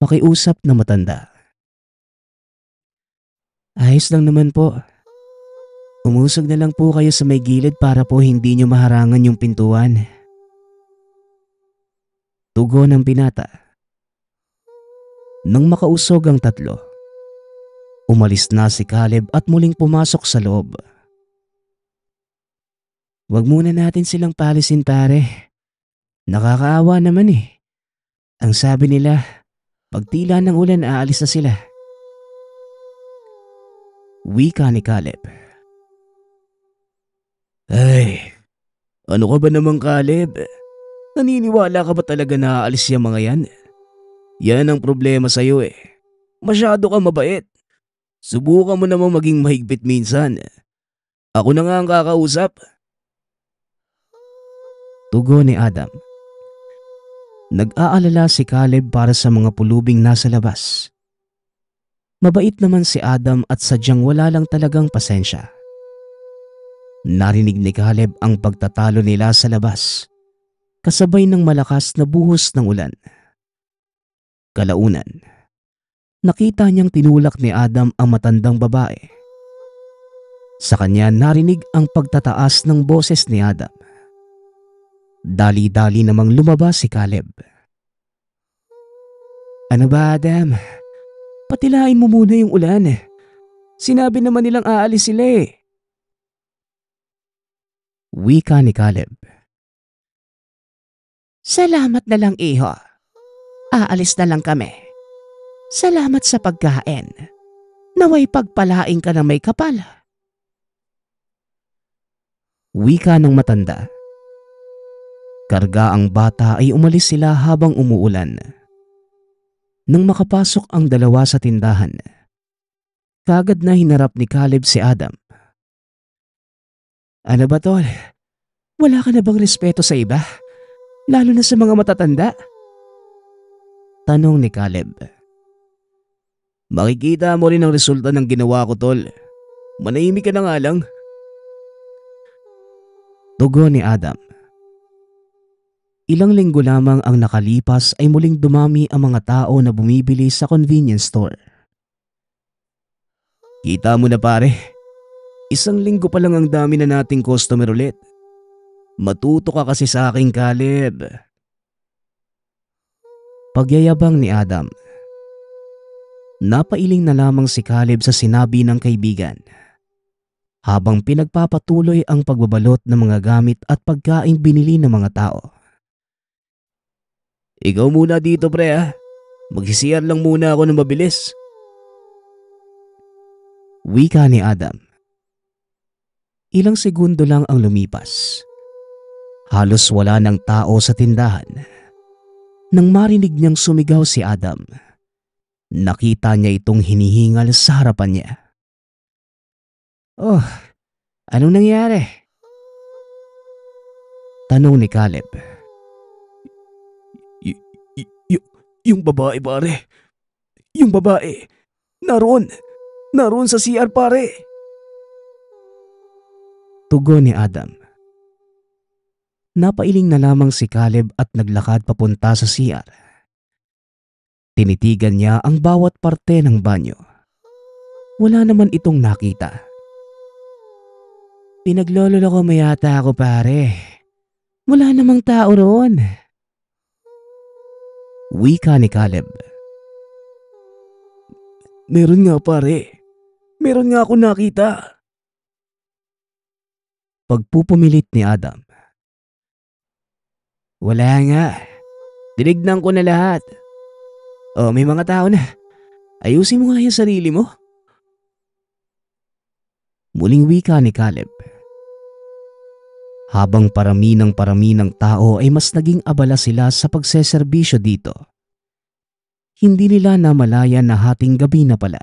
Pakiusap na matanda. Ayos lang naman po. Umusog na lang po kayo sa may gilid para po hindi nyo maharangan yung pintuan. Tugo ng binata. Nang makausog ang tatlo, umalis na si Caleb at muling pumasok sa loob. Huwag muna natin silang palisin pare. Nakakaawa naman eh. Ang sabi nila, pagtila ng ulan aalis na sila. Wika ni Caleb. Ano ka ba naman Caleb? Naniniwala ka ba talaga na aalis yung mga yan? Yan ang problema sa'yo eh. Masyado ka mabait. Subukan mo naman maging mahigpit minsan. Ako na nga ang kakausap. Tugo ni Adam. Nag-aalala si Caleb para sa mga pulubing nasa labas. Mabait naman si Adam at sadyang wala lang talagang pasensya. Narinig ni Caleb ang pagtatalo nila sa labas, kasabay ng malakas na buhos ng ulan. Kalaunan, nakita niyang tinulak ni Adam ang matandang babae. Sa kanya narinig ang pagtataas ng boses ni Adam. Dali-dali namang lumabas si Caleb. Ano ba Adam? Patilain mo muna yung ulan. Sinabi naman nilang aalis sila eh. Wika ni Caleb. Salamat na lang, iho. Aalis na lang kami. Salamat sa pagkain. Naway pagpalaing ka ng may kapal. Wika ng matanda. Karga ang bata ay umalis sila habang umuulan. Nang makapasok ang dalawa sa tindahan, kagad na hinarap ni Caleb si Adam ano ba tol? Wala ka na bang respeto sa iba? Lalo na sa mga matatanda? Tanong ni Caleb. Makikita mo rin ang resulta ng ginawa ko tol. Manahimik ka na nga lang. Tugo ni Adam. Ilang linggo lamang ang nakalipas ay muling dumami ang mga tao na bumibili sa convenience store. Kita mo na pare, Isang linggo pa lang ang dami na nating customer ulit. Matuto ka kasi sa akin, Caleb. Pagyayabang ni Adam. Napailing na lamang si Caleb sa sinabi ng kaibigan. Habang pinagpapatuloy ang pagbabalot ng mga gamit at pagkain binili ng mga tao. Ikaw muna dito pre ah. Magsisiyar lang muna ako ng mabilis. Wika ni Adam. Ilang segundo lang ang lumipas. Halos wala ng tao sa tindahan. Nang marinig niyang sumigaw si Adam, nakita niya itong hinihingal sa harapan niya. Oh, anong nangyari? Tanong ni Caleb. Y- y- y- yung babae pare. Yung babae. Naroon. Naroon sa CR pare. Tugon ni Adam. Napailing na lamang si Caleb at naglakad papunta sa CR. Tinitigan niya ang bawat parte ng banyo. Wala naman itong nakita. Pinaglololoko mo yata ako pare. Wala namang tao roon. Wika ni Caleb. Meron nga pare. Meron nga ako nakita. Pagpupumilit ni Adam. Wala nga. Dinignan ko na lahat. Oh, may mga tao na. Ayusin mo nga yung sarili mo. Muling wika ni Caleb. Habang parami ng parami ng tao ay mas naging abala sila sa pagseserbisyo dito. Hindi nila namalayan na hating gabi na pala.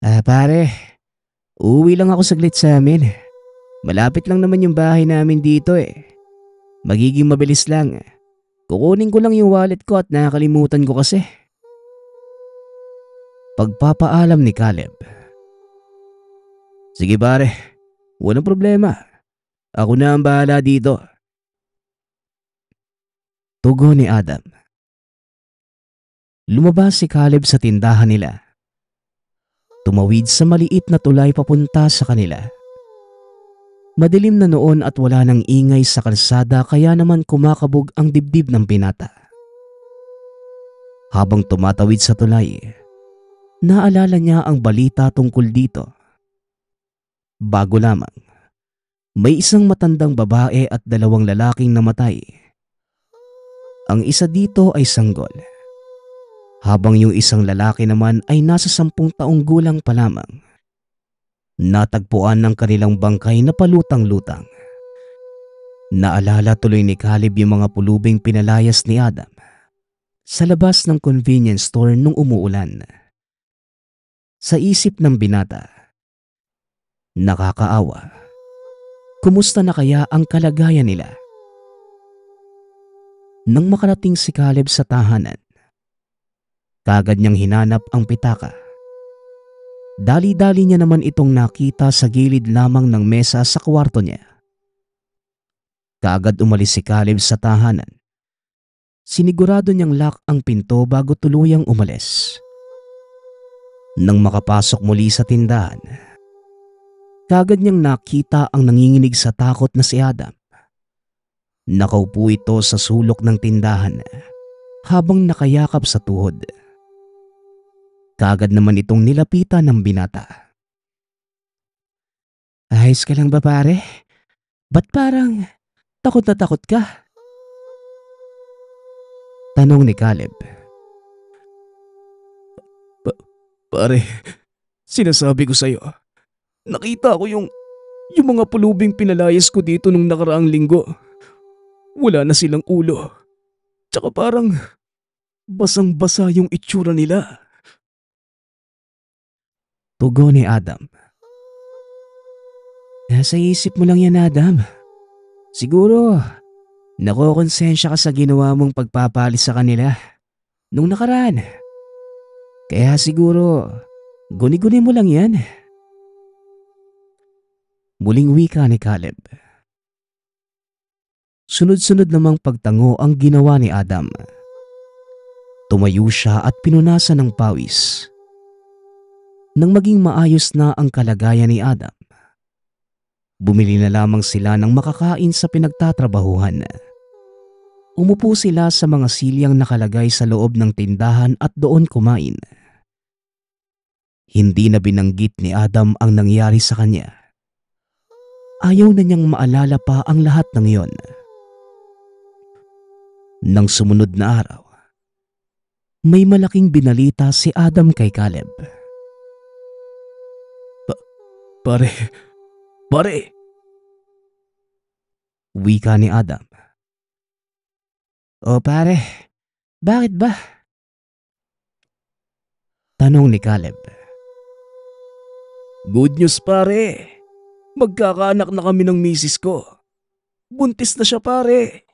Ah pare, Uwi lang ako saglit sa amin. Malapit lang naman yung bahay namin dito eh. Magiging mabilis lang. Kukunin ko lang yung wallet ko at nakalimutan ko kasi. Pagpapaalam ni Caleb. Sige pare, walang problema. Ako na ang bahala dito. Tugo ni Adam. Lumabas si Caleb sa tindahan nila tumawid sa maliit na tulay papunta sa kanila. Madilim na noon at wala ng ingay sa kalsada kaya naman kumakabog ang dibdib ng binata. Habang tumatawid sa tulay, naalala niya ang balita tungkol dito. Bago lamang, may isang matandang babae at dalawang lalaking namatay. Ang isa dito ay sanggol habang yung isang lalaki naman ay nasa sampung taong gulang pa lamang. Natagpuan ng kanilang bangkay na palutang-lutang. Naalala tuloy ni Caleb yung mga pulubing pinalayas ni Adam sa labas ng convenience store nung umuulan. Sa isip ng binata, nakakaawa. Kumusta na kaya ang kalagayan nila? Nang makarating si Caleb sa tahanan, Kagad niyang hinanap ang pitaka. Dali-dali niya naman itong nakita sa gilid lamang ng mesa sa kwarto niya. Kaagad umalis si Caleb sa tahanan. Sinigurado niyang lock ang pinto bago tuluyang umalis. Nang makapasok muli sa tindahan, kagad niyang nakita ang nanginginig sa takot na si Adam. Nakaupo ito sa sulok ng tindahan habang nakayakap sa tuhod kagad naman itong nilapitan ng binata. Ayos ka lang ba pare? Ba't parang takot na takot ka? Tanong ni Caleb. Pa pare, sinasabi ko sa'yo, nakita ko yung, yung mga pulubing pinalayas ko dito nung nakaraang linggo. Wala na silang ulo. Tsaka parang basang-basa yung itsura nila. Tugo ni Adam. Nasa isip mo lang yan Adam. Siguro, nakokonsensya ka sa ginawa mong pagpapali sa kanila nung nakaraan. Kaya siguro, guni-guni mo lang yan. Muling wika ni Caleb. Sunod-sunod namang pagtango ang ginawa ni Adam. Tumayo siya at pinunasan ng pawis. Nang maging maayos na ang kalagayan ni Adam, bumili na lamang sila ng makakain sa pinagtatrabahuhan. Umupo sila sa mga silyang nakalagay sa loob ng tindahan at doon kumain. Hindi na binanggit ni Adam ang nangyari sa kanya. Ayaw na niyang maalala pa ang lahat ng iyon. Nang sumunod na araw, may malaking binalita si Adam kay Caleb. Pare, pare! Wika ni Adam. O pare, bakit ba? Tanong ni Caleb. Good news pare. Magkakaanak na kami ng misis ko. Buntis na siya pare.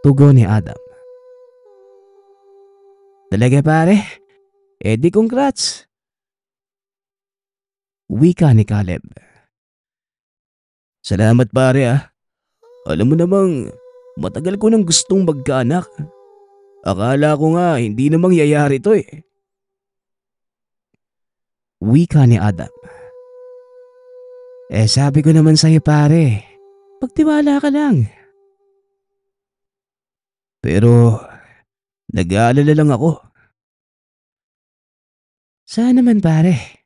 Tugo ni Adam. Talaga pare? Eh di congrats. Wika ni Caleb. Salamat pare ah. Alam mo namang matagal ko nang gustong magkaanak. Akala ko nga hindi na mangyayari to eh. Wika ni Adam. Eh sabi ko naman sa'yo pare, pagtiwala ka lang. Pero nag-aalala lang ako. Sana naman pare.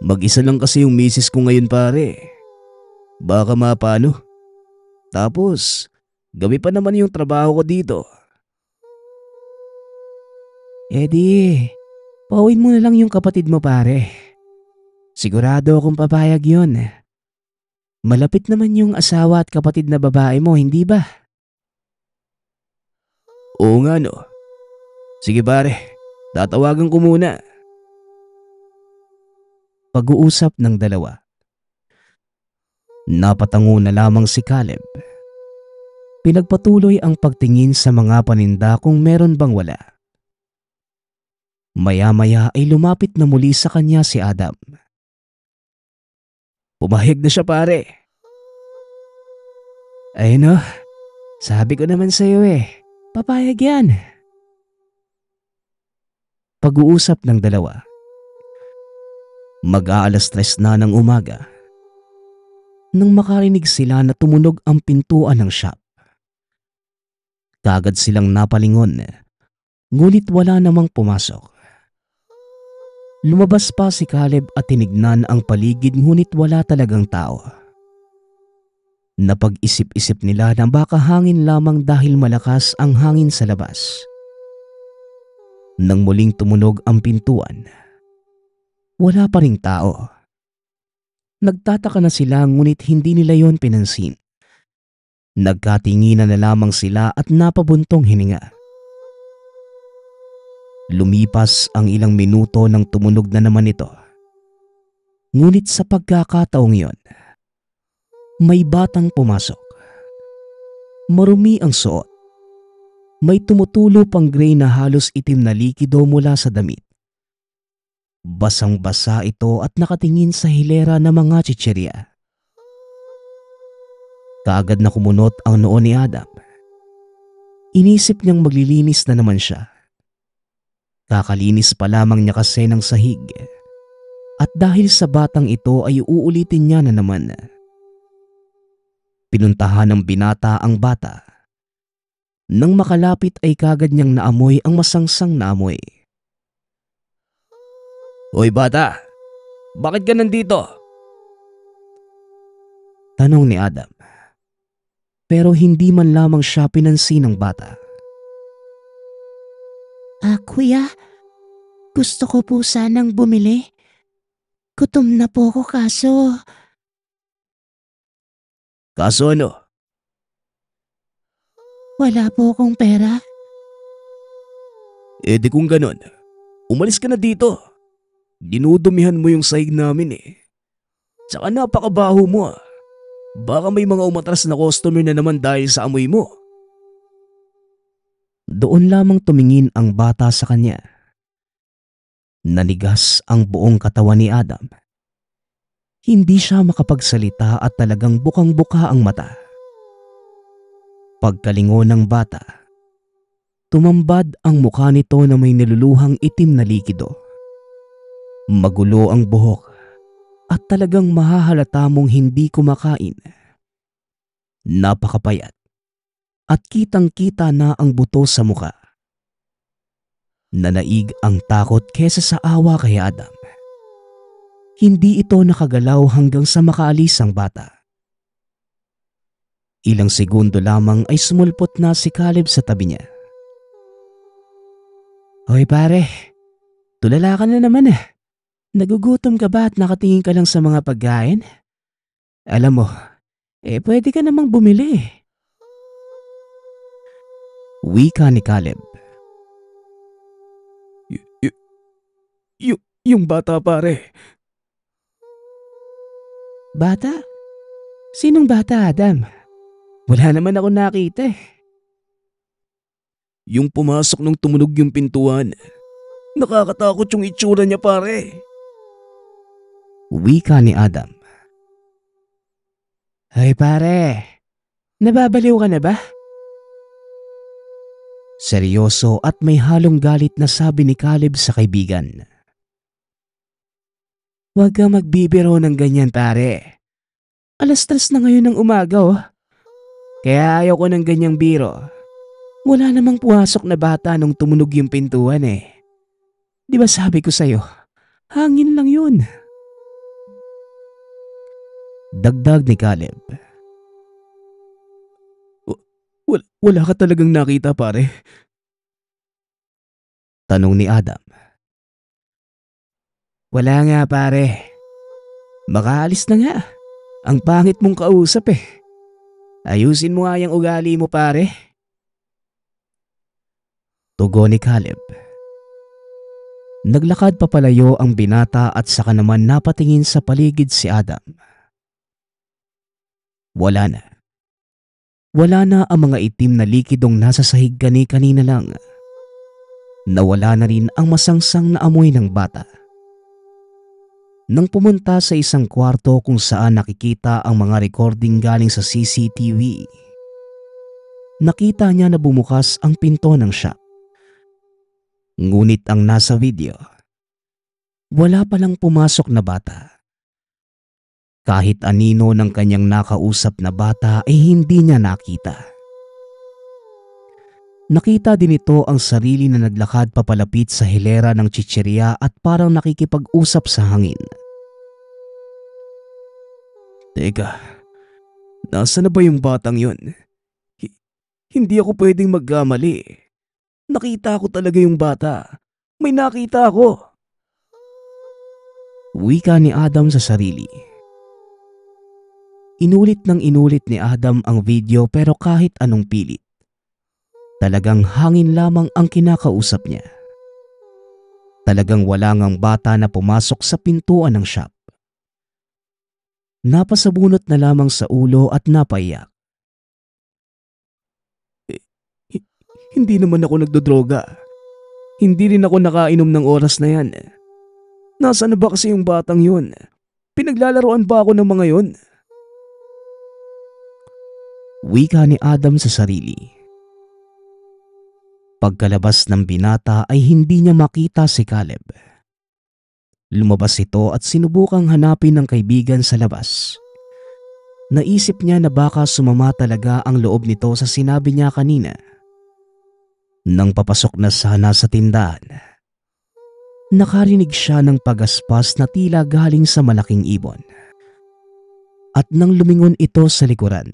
Mag-isa lang kasi yung misis ko ngayon pare. Baka mapano. Tapos, gabi pa naman yung trabaho ko dito. Eddie, pauwin mo na lang yung kapatid mo pare. Sigurado akong papayag yon. Malapit naman yung asawa at kapatid na babae mo, hindi ba? Oo nga no. Sige pare, tatawagan ko muna pag-uusap ng dalawa. Napatango na lamang si Caleb. Pinagpatuloy ang pagtingin sa mga paninda kung meron bang wala. Maya-maya ay lumapit na muli sa kanya si Adam. Pumahig na siya pare. Ay no, oh. sabi ko naman sa iyo eh, papayag yan. Pag-uusap ng dalawa. Mag-aalas tres na ng umaga. Nang makarinig sila na tumunog ang pintuan ng shop. Kagad silang napalingon, ngunit wala namang pumasok. Lumabas pa si Caleb at tinignan ang paligid ngunit wala talagang tao. Napag-isip-isip nila na baka hangin lamang dahil malakas ang hangin sa labas. Nang muling tumunog ang pintuan, wala pa ring tao. Nagtataka na sila ngunit hindi nila yon pinansin. Nagkatinginan na lamang sila at napabuntong hininga. Lumipas ang ilang minuto nang tumunog na naman ito. Ngunit sa pagkakataong yon, may batang pumasok. Marumi ang suot. May tumutulo pang gray na halos itim na likido mula sa damit. Basang-basa ito at nakatingin sa hilera ng mga chicherya. Kaagad na kumunot ang noo ni Adam. Inisip niyang maglilinis na naman siya. Kakalinis pa lamang niya kasi ng sahig. At dahil sa batang ito ay uulitin niya na naman. Pinuntahan ng binata ang bata. Nang makalapit ay kagad niyang naamoy ang masangsang na amoy. Hoy bata, bakit ka nandito? Tanong ni Adam. Pero hindi man lamang siya pinansin ng bata. Ah, kuya, gusto ko po sanang bumili. Gutom na po ako kaso... Kaso ano? Wala po akong pera. Eh di kung ganun, umalis ka na dito. Dinudumihan mo yung sahig namin eh. Tsaka napakabaho mo ah. Baka may mga umatras na customer na naman dahil sa amoy mo. Doon lamang tumingin ang bata sa kanya. Nanigas ang buong katawan ni Adam. Hindi siya makapagsalita at talagang bukang-buka ang mata. Pagkalingo ng bata, tumambad ang mukha nito na may niluluhang itim na likido. Magulo ang buhok at talagang mahahalata mong hindi kumakain. Napakapayat at kitang-kita na ang buto sa muka. Nanaig ang takot kesa sa awa kay Adam. Hindi ito nakagalaw hanggang sa makaalis ang bata. Ilang segundo lamang ay sumulpot na si Caleb sa tabi niya. Hoy pare, tulala ka na naman eh. Nagugutom ka ba at nakatingin ka lang sa mga pagkain? Alam mo, eh pwede ka namang bumili. Wika ni Caleb. Y- y- y- yung bata pare. Bata? Sinong bata, Adam? Wala naman ako nakita eh. Yung pumasok nung tumunog yung pintuan. Nakakatakot yung itsura niya pare. Wika ni Adam. Ay pare, nababaliw ka na ba? Seryoso at may halong galit na sabi ni Caleb sa kaibigan. Huwag kang magbibiro ng ganyan pare. Alas tres na ngayon ng umaga oh. Kaya ayaw ko ng ganyang biro. Wala namang puwasok na bata nung tumunog yung pintuan eh. Di ba sabi ko sa'yo, hangin lang yun. Dagdag ni Caleb. Wala, wala ka talagang nakita pare. Tanong ni Adam. Wala nga pare. Makaalis na nga. Ang pangit mong kausap eh. Ayusin mo nga yung ugali mo pare. Tugo ni Caleb. Naglakad papalayo ang binata at saka naman napatingin sa paligid si Adam. Wala na. Wala na ang mga itim na likidong nasa sahig gani kanina lang. Nawala na rin ang masangsang na amoy ng bata. Nang pumunta sa isang kwarto kung saan nakikita ang mga recording galing sa CCTV, nakita niya na bumukas ang pinto ng shop. Ngunit ang nasa video, wala palang pumasok na bata. Kahit anino ng kanyang nakausap na bata ay eh, hindi niya nakita. Nakita din ito ang sarili na naglakad papalapit sa hilera ng chichirya at parang nakikipag-usap sa hangin. Teka, nasa na ba yung batang yun? H- hindi ako pwedeng magkamali. Nakita ko talaga yung bata. May nakita ako. Wika ni Adam sa sarili. Inulit ng inulit ni Adam ang video pero kahit anong pilit. Talagang hangin lamang ang kinakausap niya. Talagang wala ngang bata na pumasok sa pintuan ng shop. Napasabunot na lamang sa ulo at napaiyak. Hindi naman ako nagdodroga. Hindi rin ako nakainom ng oras na yan. Nasaan na ba kasi yung batang yun? Pinaglalaroan ba ako ng mga yun? Wika ni Adam sa sarili. Pagkalabas ng binata ay hindi niya makita si Caleb. Lumabas ito at sinubukang hanapin ng kaibigan sa labas. Naisip niya na baka sumama talaga ang loob nito sa sinabi niya kanina. Nang papasok na sana sa tindahan, nakarinig siya ng pagaspas na tila galing sa malaking ibon. At nang lumingon ito sa likuran,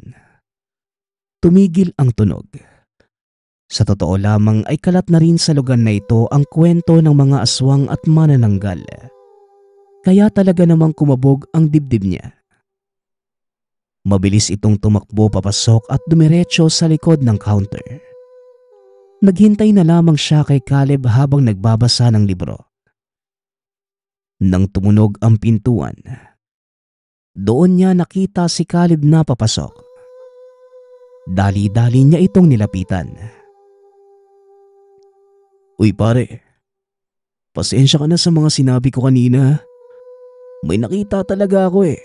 Tumigil ang tunog. Sa totoo lamang ay kalat na rin sa lugar na ito ang kwento ng mga aswang at manananggal. Kaya talaga namang kumabog ang dibdib niya. Mabilis itong tumakbo papasok at dumiretso sa likod ng counter. Naghintay na lamang siya kay Caleb habang nagbabasa ng libro. Nang tumunog ang pintuan, doon niya nakita si Caleb na papasok. Dali-dali niya itong nilapitan. Uy pare, pasensya ka na sa mga sinabi ko kanina. May nakita talaga ako eh.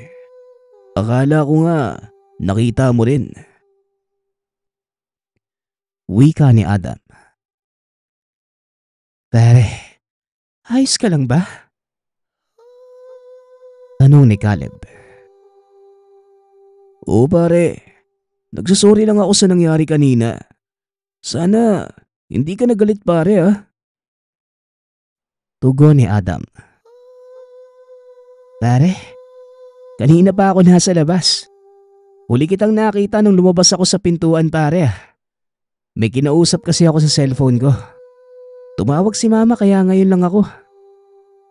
Akala ko nga nakita mo rin. Wika ni Adam. Pare, ayos ka lang ba? Tanong ni Caleb. Oo pare, Nagsasorry lang ako sa nangyari kanina. Sana hindi ka nagalit pare ah. Tugon ni Adam. Pare, kanina pa ako nasa labas. Huli kitang nakita nung lumabas ako sa pintuan pare ah. May kinausap kasi ako sa cellphone ko. Tumawag si mama kaya ngayon lang ako.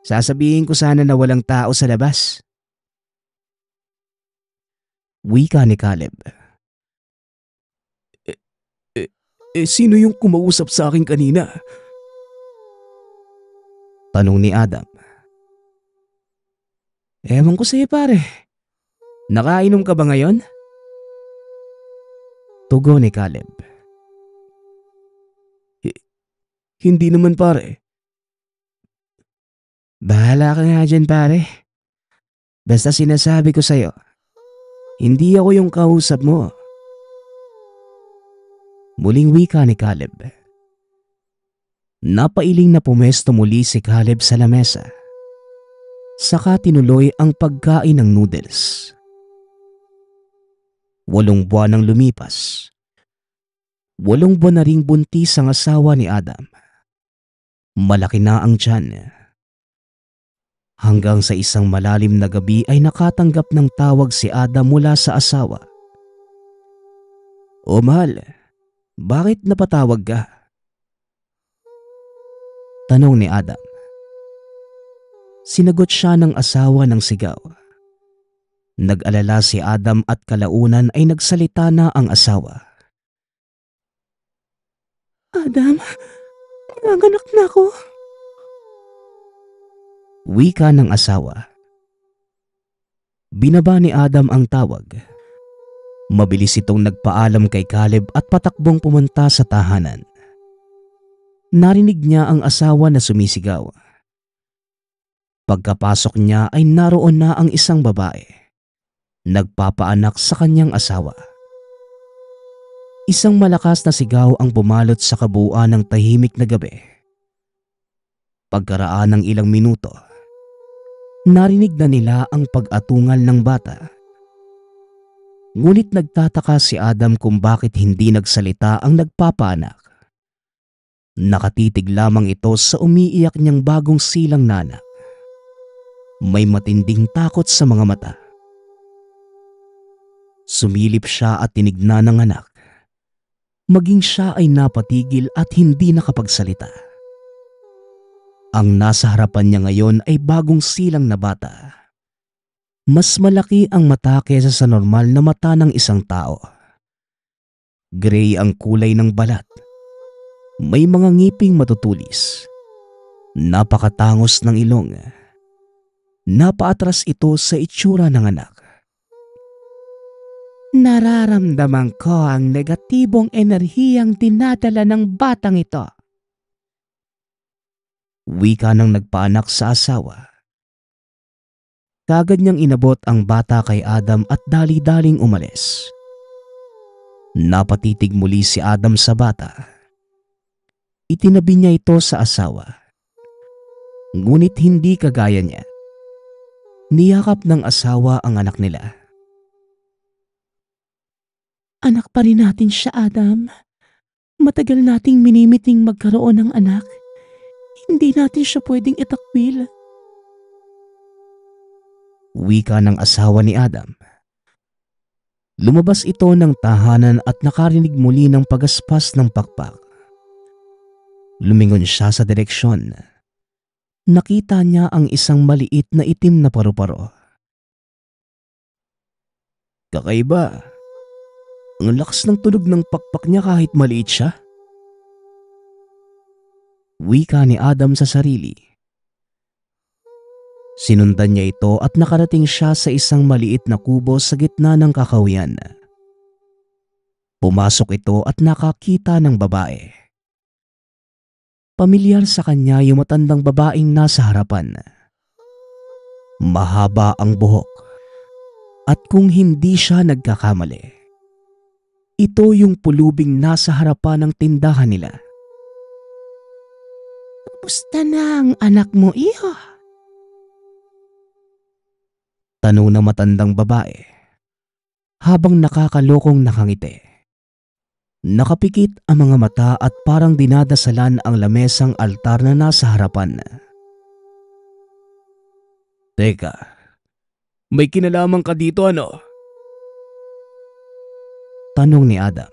Sasabihin ko sana na walang tao sa labas. Wika ni Caleb. Eh sino yung kumausap sa akin kanina? Tanong ni Adam. Ewan ko sa'yo pare. Nakainom ka ba ngayon? Tugo ni Caleb. H hindi naman pare. Bahala ka nga dyan pare. Basta sinasabi ko sa'yo, hindi ako yung kausap mo. Muling wika ni Caleb. Napailing na pumesto muli si Caleb sa lamesa. Saka tinuloy ang pagkain ng noodles. Walong buwan nang lumipas. Walong buwan na ring buntis ang asawa ni Adam. Malaki na ang tiyan. Hanggang sa isang malalim na gabi ay nakatanggap ng tawag si Adam mula sa asawa. O mahal, bakit napatawag ka? Tanong ni Adam. Sinagot siya ng asawa ng sigaw. Nag-alala si Adam at kalaunan ay nagsalita na ang asawa. Adam, nanganak na ako. Wika ng asawa. Binaba ni Adam ang tawag Mabilis itong nagpaalam kay Caleb at patakbong pumunta sa tahanan. Narinig niya ang asawa na sumisigaw. Pagkapasok niya ay naroon na ang isang babae. Nagpapaanak sa kanyang asawa. Isang malakas na sigaw ang bumalot sa kabuuan ng tahimik na gabi. Pagkaraan ng ilang minuto, narinig na nila ang pag-atungal ng bata Ngunit nagtataka si Adam kung bakit hindi nagsalita ang nagpapanak. Nakatitig lamang ito sa umiiyak niyang bagong silang nana. May matinding takot sa mga mata. Sumilip siya at tinignan ng anak. Maging siya ay napatigil at hindi nakapagsalita. Ang nasa harapan niya ngayon ay bagong silang na bata mas malaki ang mata kesa sa normal na mata ng isang tao. Gray ang kulay ng balat. May mga ngiping matutulis. Napakatangos ng ilong. Napaatras ito sa itsura ng anak. Nararamdaman ko ang negatibong enerhiyang dinadala ng batang ito. Wika ng nagpaanak sa asawa Kagad niyang inabot ang bata kay Adam at dali-daling umalis. Napatitig muli si Adam sa bata. Itinabi niya ito sa asawa. Ngunit hindi kagaya niya. Niyakap ng asawa ang anak nila. Anak pa rin natin siya, Adam. Matagal nating minimiting magkaroon ng anak. Hindi natin siya pwedeng itakwil wika ng asawa ni Adam. Lumabas ito ng tahanan at nakarinig muli ng pagaspas ng pakpak. Lumingon siya sa direksyon. Nakita niya ang isang maliit na itim na paru-paro. Kakaiba. Ang lakas ng tulog ng pakpak niya kahit maliit siya. Wika ni Adam sa sarili. Sinundan niya ito at nakarating siya sa isang maliit na kubo sa gitna ng kakawian. Pumasok ito at nakakita ng babae. Pamilyar sa kanya yung matandang babaeng nasa harapan. Mahaba ang buhok. At kung hindi siya nagkakamali, ito yung pulubing nasa harapan ng tindahan nila. Kumusta na ang anak mo, iho? Tanong ng matandang babae. Habang nakakalokong nakangiti. Nakapikit ang mga mata at parang dinadasalan ang lamesang altar na nasa harapan. Teka, may kinalaman ka dito ano? Tanong ni Adam.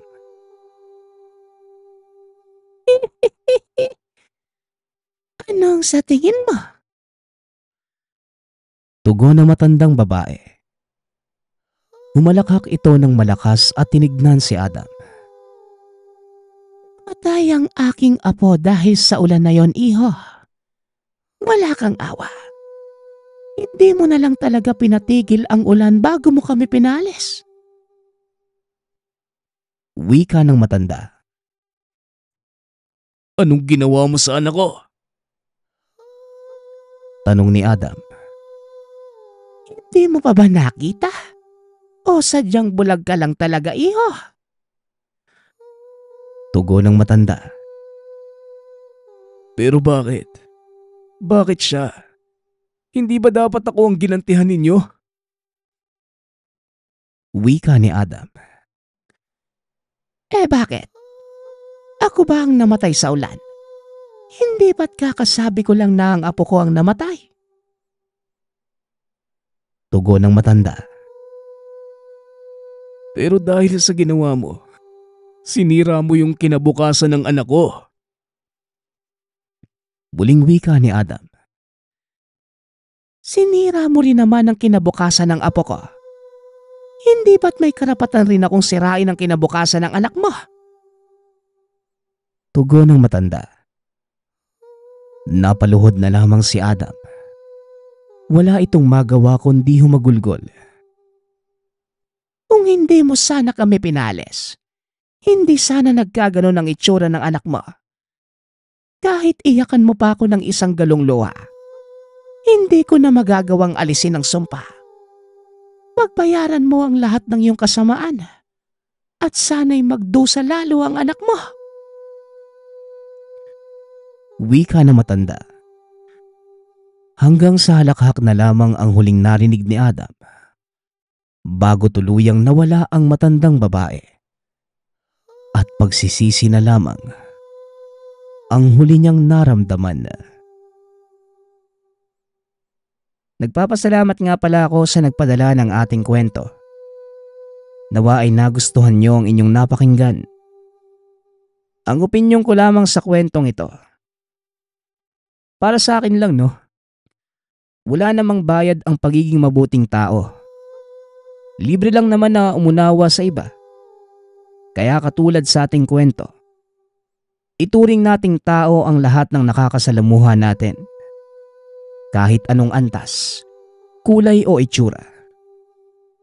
(laughs) Anong sa tingin mo? Tugon ng matandang babae. Humalakhak ito ng malakas at tinignan si Adam. Patay ang aking apo dahil sa ulan na yon, iho. Wala kang awa. Hindi mo na lang talaga pinatigil ang ulan bago mo kami pinalis. Wika ng matanda. Anong ginawa mo sa anak ko? Tanong ni Adam. Hindi mo pa ba nakita? O sadyang bulag ka lang talaga, iho? Tugo ng matanda. Pero bakit? Bakit siya? Hindi ba dapat ako ang ginantihan ninyo? Wika ni Adam. Eh bakit? Ako ba ang namatay sa ulan? Hindi ba't kakasabi ko lang na ang apo ko ang namatay? Tugo ng matanda. Pero dahil sa ginawa mo, sinira mo yung kinabukasan ng anak ko. Buling wika ni Adam. Sinira mo rin naman ang kinabukasan ng apo ko. Hindi ba't may karapatan rin akong sirain ang kinabukasan ng anak mo? Tugo ng matanda. Napaluhod na lamang si Adam wala itong magawa kundi humagulgol. Kung hindi mo sana kami pinales, hindi sana nagkaganon ang itsura ng anak mo. Kahit iyakan mo pa ako ng isang galong luha, hindi ko na magagawang alisin ang sumpa. Pagbayaran mo ang lahat ng iyong kasamaan at sana'y magdusa lalo ang anak mo. Wika na matanda. Hanggang sa halakhak na lamang ang huling narinig ni Adam bago tuluyang nawala ang matandang babae. At pagsisisi na lamang ang huli niyang naramdaman. Nagpapasalamat nga pala ako sa nagpadala ng ating kwento. Nawa ay nagustuhan niyo ang inyong napakinggan. Ang opinyon ko lamang sa kwentong ito. Para sa akin lang no wala namang bayad ang pagiging mabuting tao. Libre lang naman na umunawa sa iba. Kaya katulad sa ating kwento, ituring nating tao ang lahat ng nakakasalamuha natin. Kahit anong antas, kulay o itsura.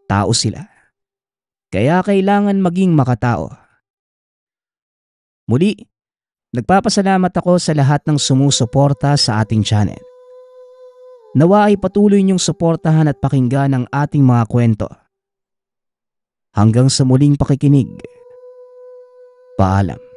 Tao sila. Kaya kailangan maging makatao. Muli, nagpapasalamat ako sa lahat ng sumusuporta sa ating channel. Nawa ay patuloy niyong suportahan at pakinggan ang ating mga kwento. Hanggang sa muling pakikinig. Paalam.